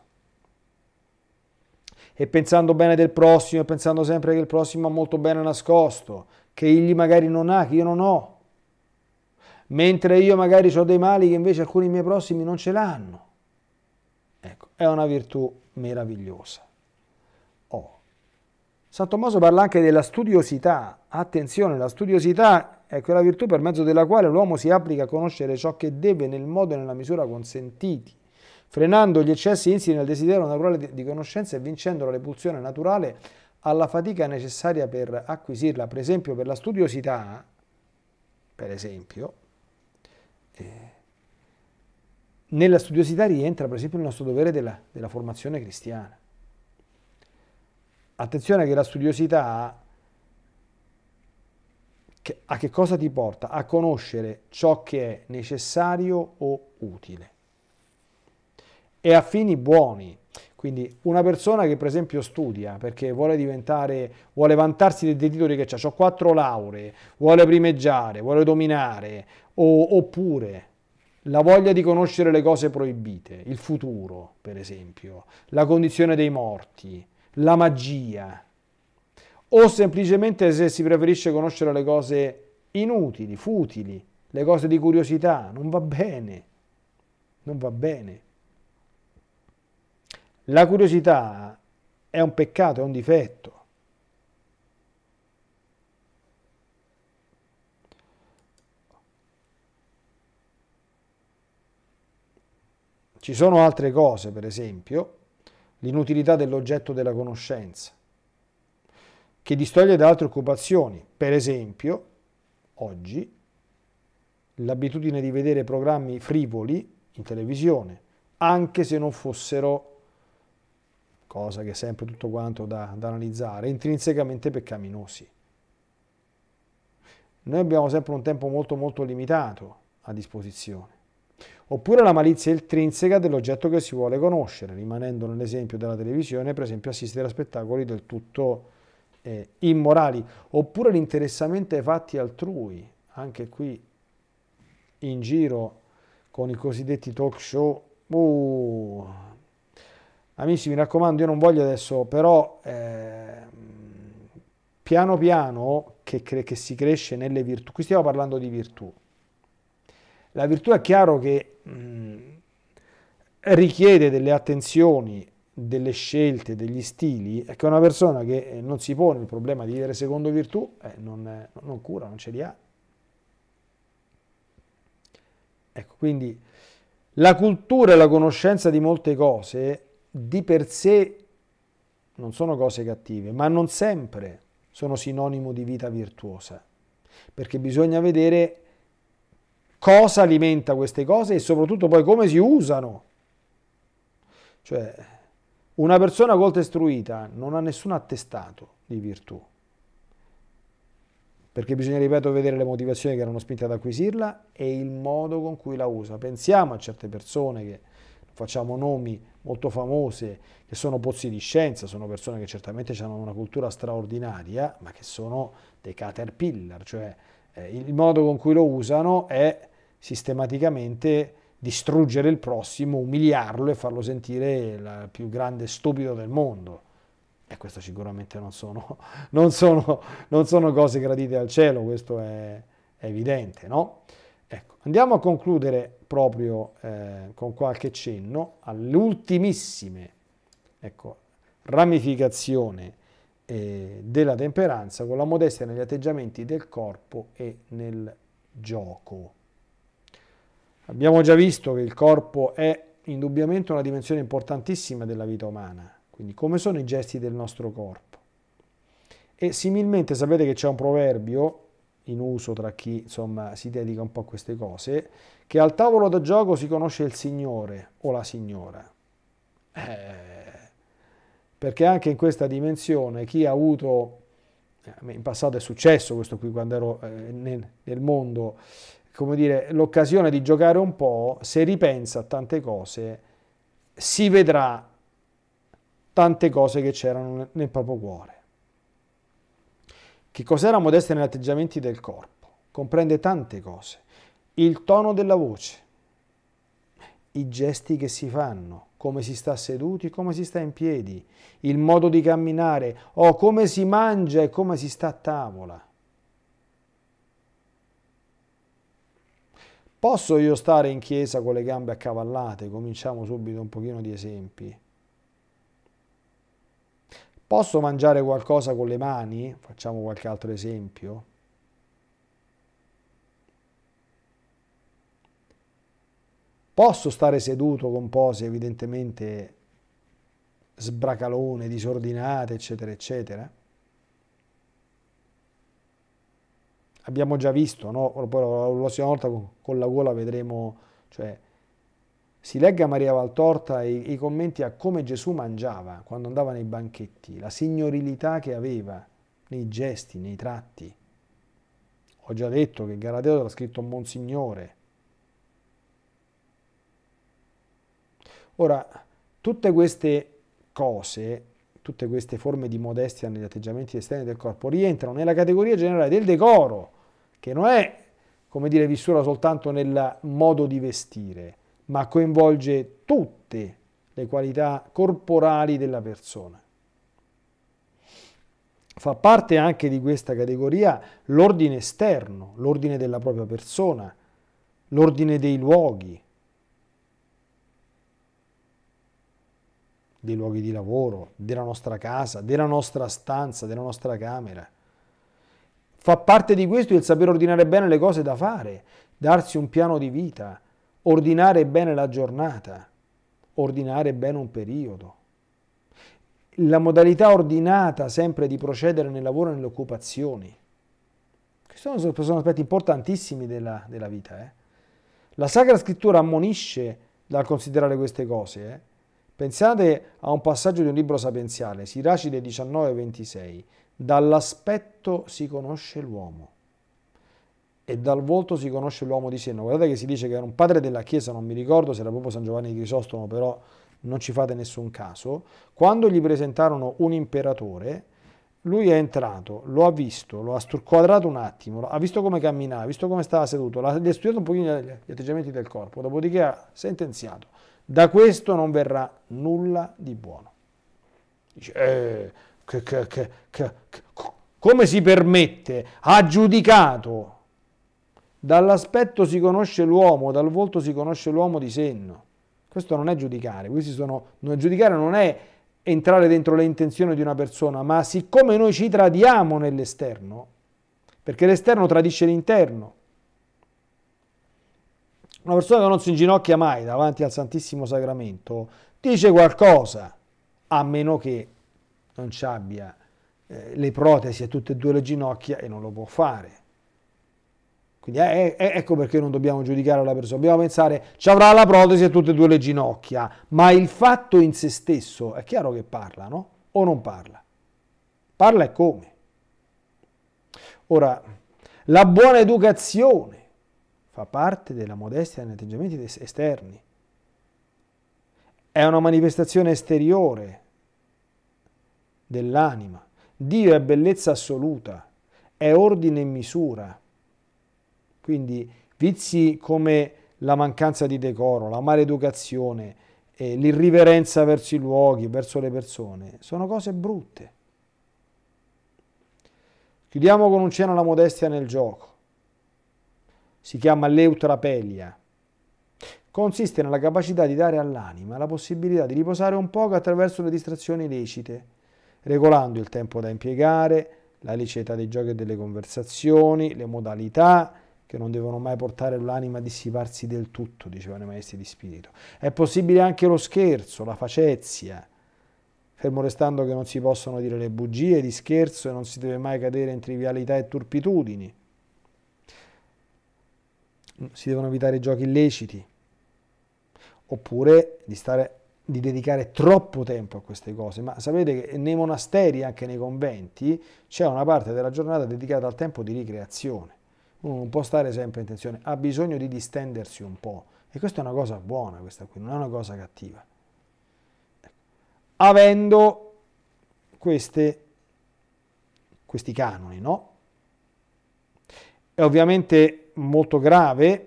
[SPEAKER 1] e pensando bene del prossimo e pensando sempre che il prossimo ha molto bene nascosto, che egli magari non ha, che io non ho, mentre io magari ho dei mali che invece alcuni miei prossimi non ce l'hanno è una virtù meravigliosa. Oh. San Tommaso parla anche della studiosità. Attenzione, la studiosità è quella virtù per mezzo della quale l'uomo si applica a conoscere ciò che deve nel modo e nella misura consentiti, frenando gli eccessi insiti nel desiderio naturale di conoscenza e vincendo la repulsione naturale alla fatica necessaria per acquisirla. Per esempio, per la studiosità, per esempio, eh, nella studiosità rientra per esempio il nostro dovere della, della formazione cristiana. Attenzione che la studiosità che, a che cosa ti porta? A conoscere ciò che è necessario o utile. E a fini buoni. Quindi una persona che per esempio studia perché vuole diventare, vuole vantarsi dei titoli che ha, ho quattro lauree, vuole primeggiare, vuole dominare, o, oppure la voglia di conoscere le cose proibite, il futuro, per esempio, la condizione dei morti, la magia, o semplicemente se si preferisce conoscere le cose inutili, futili, le cose di curiosità, non va bene, non va bene. La curiosità è un peccato, è un difetto. Ci sono altre cose, per esempio, l'inutilità dell'oggetto della conoscenza, che distoglie da altre occupazioni. Per esempio, oggi, l'abitudine di vedere programmi frivoli in televisione, anche se non fossero, cosa che è sempre tutto quanto da, da analizzare, intrinsecamente peccaminosi. Noi abbiamo sempre un tempo molto molto limitato a disposizione oppure la malizia intrinseca dell'oggetto che si vuole conoscere, rimanendo nell'esempio della televisione, per esempio assistere a spettacoli del tutto eh, immorali, oppure l'interessamento ai fatti altrui, anche qui in giro con i cosiddetti talk show. Uh, amici, mi raccomando, io non voglio adesso, però eh, piano piano che, che si cresce nelle virtù, qui stiamo parlando di virtù, la virtù è chiaro che mh, richiede delle attenzioni, delle scelte, degli stili, è che una persona che eh, non si pone il problema di vivere secondo virtù eh, non, eh, non, cura, non ce li ha. Ecco, quindi la cultura e la conoscenza di molte cose di per sé non sono cose cattive, ma non sempre sono sinonimo di vita virtuosa, perché bisogna vedere cosa alimenta queste cose e soprattutto poi come si usano. Cioè, una persona colta istruita non ha nessun attestato di virtù, perché bisogna, ripeto, vedere le motivazioni che erano spinte ad acquisirla e il modo con cui la usa. Pensiamo a certe persone che facciamo nomi molto famose, che sono pozzi di scienza, sono persone che certamente hanno una cultura straordinaria, ma che sono dei caterpillar, cioè eh, il modo con cui lo usano è sistematicamente distruggere il prossimo, umiliarlo e farlo sentire il più grande stupido del mondo. E questo sicuramente non sono, non sono, non sono cose gradite al cielo, questo è, è evidente, no? Ecco, andiamo a concludere proprio eh, con qualche cenno all'ultimissima ecco, ramificazione eh, della temperanza con la modestia negli atteggiamenti del corpo e nel gioco. Abbiamo già visto che il corpo è indubbiamente una dimensione importantissima della vita umana, quindi come sono i gesti del nostro corpo. E similmente sapete che c'è un proverbio in uso tra chi insomma si dedica un po' a queste cose, che al tavolo da gioco si conosce il signore o la signora. Eh, perché anche in questa dimensione chi ha avuto, eh, in passato è successo questo qui quando ero eh, nel, mondo, come dire, l'occasione di giocare un po', se ripensa a tante cose, si vedrà tante cose che c'erano nel proprio cuore. Che cos'era modesta negli atteggiamenti del corpo? Comprende tante cose. Il tono della voce, i gesti che si fanno, come si sta seduti, come si sta in piedi, il modo di camminare o come si mangia e come si sta a tavola. Posso io stare in chiesa con le gambe accavallate? Cominciamo subito un pochino di esempi. Posso mangiare qualcosa con le mani? Facciamo qualche altro esempio. Posso stare seduto con pose evidentemente sbracalone, disordinate, eccetera, eccetera? abbiamo già visto, no? Poi la prossima volta con, con la gola vedremo, cioè, si legga Maria Valtorta i, i commenti a come Gesù mangiava quando andava nei banchetti, la signorilità che aveva nei gesti, nei tratti. Ho già detto che Galateo l'ha scritto Monsignore. Ora, tutte queste cose, tutte queste forme di modestia negli atteggiamenti esterni del corpo rientrano nella categoria generale del decoro che non è, come dire, vissuta soltanto nel modo di vestire, ma coinvolge tutte le qualità corporali della persona. Fa parte anche di questa categoria l'ordine esterno, l'ordine della propria persona, l'ordine dei luoghi, dei luoghi di lavoro, della nostra casa, della nostra stanza, della nostra camera. Fa parte di questo il sapere ordinare bene le cose da fare, darsi un piano di vita, ordinare bene la giornata, ordinare bene un periodo. La modalità ordinata sempre di procedere nel lavoro e nelle occupazioni. Questi sono, sono aspetti importantissimi della, della vita. Eh? La Sacra Scrittura ammonisce dal considerare queste cose. Eh? Pensate a un passaggio di un libro sapienziale, Siracide 19-26. Dall'aspetto si conosce l'uomo e dal volto si conosce l'uomo di Siena. Guardate che si dice che era un padre della Chiesa, non mi ricordo se era proprio San Giovanni di Crisostomo, però non ci fate nessun caso. Quando gli presentarono un imperatore, lui è entrato, lo ha visto, lo ha quadrato un attimo, ha visto come camminava, ha visto come stava seduto, ha studiato un pochino gli atteggiamenti del corpo, dopodiché ha sentenziato, da questo non verrà nulla di buono. Dice, eh, che, che, che, come si permette? Ha giudicato. Dall'aspetto si conosce l'uomo, dal volto si conosce l'uomo di senno. Questo non è giudicare, sono, non giudicare non è entrare dentro le intenzioni di una persona, ma siccome noi ci tradiamo nell'esterno, perché l'esterno tradisce l'interno, una persona che non si inginocchia mai davanti al Santissimo Sacramento dice qualcosa, a meno che non ci abbia eh, le protesi a tutte e due le ginocchia e non lo può fare. Quindi eh, eh, ecco perché non dobbiamo giudicare la persona, dobbiamo pensare ci avrà la protesi a tutte e due le ginocchia, ma il fatto in se stesso è chiaro che parla, no? O non parla? Parla e come? Ora, la buona educazione fa parte della modestia negli atteggiamenti esterni. È una manifestazione esteriore dell'anima. Dio è bellezza assoluta, è ordine e misura. Quindi vizi come la mancanza di decoro, la maleducazione, eh, l'irriverenza verso i luoghi, verso le persone, sono cose brutte. Chiudiamo con un cenno alla modestia nel gioco. Si chiama l'eutrapelia. Consiste nella capacità di dare all'anima la possibilità di riposare un poco attraverso le distrazioni lecite regolando il tempo da impiegare, la liceità dei giochi e delle conversazioni, le modalità che non devono mai portare l'anima a dissiparsi del tutto, dicevano i maestri di spirito. È possibile anche lo scherzo, la facezia, fermo restando che non si possono dire le bugie di scherzo e non si deve mai cadere in trivialità e turpitudini. Si devono evitare i giochi illeciti, oppure di stare di dedicare troppo tempo a queste cose, ma sapete che nei monasteri anche nei conventi c'è una parte della giornata dedicata al tempo di ricreazione. Uno non può stare sempre in tensione, ha bisogno di distendersi un po'. E questa è una cosa buona, questa qui, non è una cosa cattiva. Ecco. Avendo queste, questi canoni, no? È ovviamente molto grave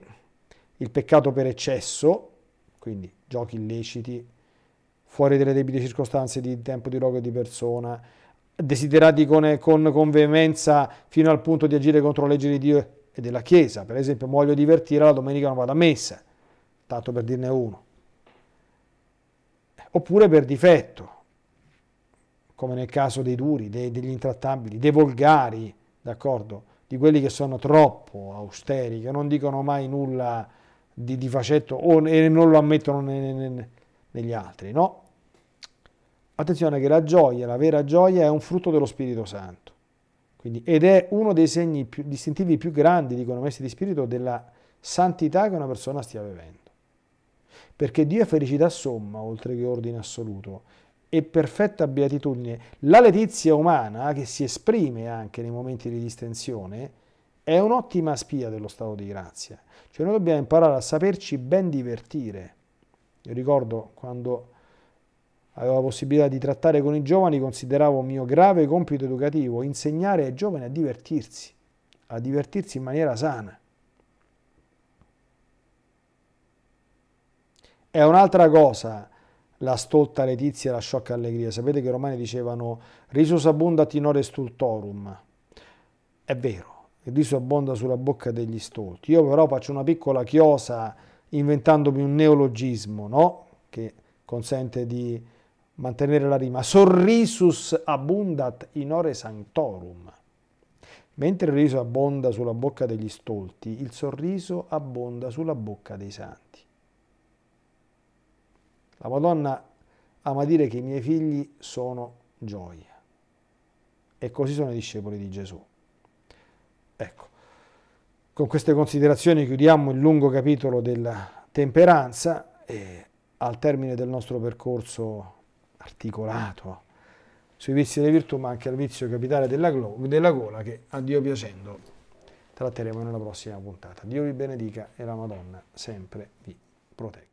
[SPEAKER 1] il peccato per eccesso, quindi giochi illeciti, fuori delle debite circostanze di tempo, di luogo e di persona, desiderati con, con, con veemenza fino al punto di agire contro leggi di Dio e della Chiesa. Per esempio, voglio divertire, la domenica non vado a messa, tanto per dirne uno. Oppure per difetto, come nel caso dei duri, dei, degli intrattabili, dei volgari, d'accordo? Di quelli che sono troppo austeri, che non dicono mai nulla di, di facetto o, e non lo ammettono ne, ne, ne, negli altri, no? attenzione che la gioia, la vera gioia è un frutto dello Spirito Santo. Quindi, ed è uno dei segni più, distintivi più grandi, dicono messi di spirito, della santità che una persona stia vivendo. Perché Dio è felicità somma, oltre che ordine assoluto, e perfetta beatitudine. La letizia umana, che si esprime anche nei momenti di distensione, è un'ottima spia dello stato di grazia. Cioè noi dobbiamo imparare a saperci ben divertire. Io ricordo quando avevo la possibilità di trattare con i giovani, consideravo mio grave compito educativo insegnare ai giovani a divertirsi, a divertirsi in maniera sana. È un'altra cosa la stolta letizia e la sciocca allegria. Sapete che i romani dicevano risus abunda tinore stultorum. È vero, il riso abbonda sulla bocca degli stolti. Io però faccio una piccola chiosa inventandomi un neologismo, no? Che consente di mantenere la rima, sorrisus abundat in ore sanctorum. Mentre il riso abbonda sulla bocca degli stolti, il sorriso abbonda sulla bocca dei santi. La Madonna ama dire che i miei figli sono gioia. E così sono i discepoli di Gesù. Ecco, con queste considerazioni chiudiamo il lungo capitolo della temperanza e al termine del nostro percorso articolato sui vizi delle virtù, ma anche al vizio capitale della, della gola che a Dio piacendo tratteremo nella prossima puntata. Dio vi benedica e la Madonna sempre vi protegga.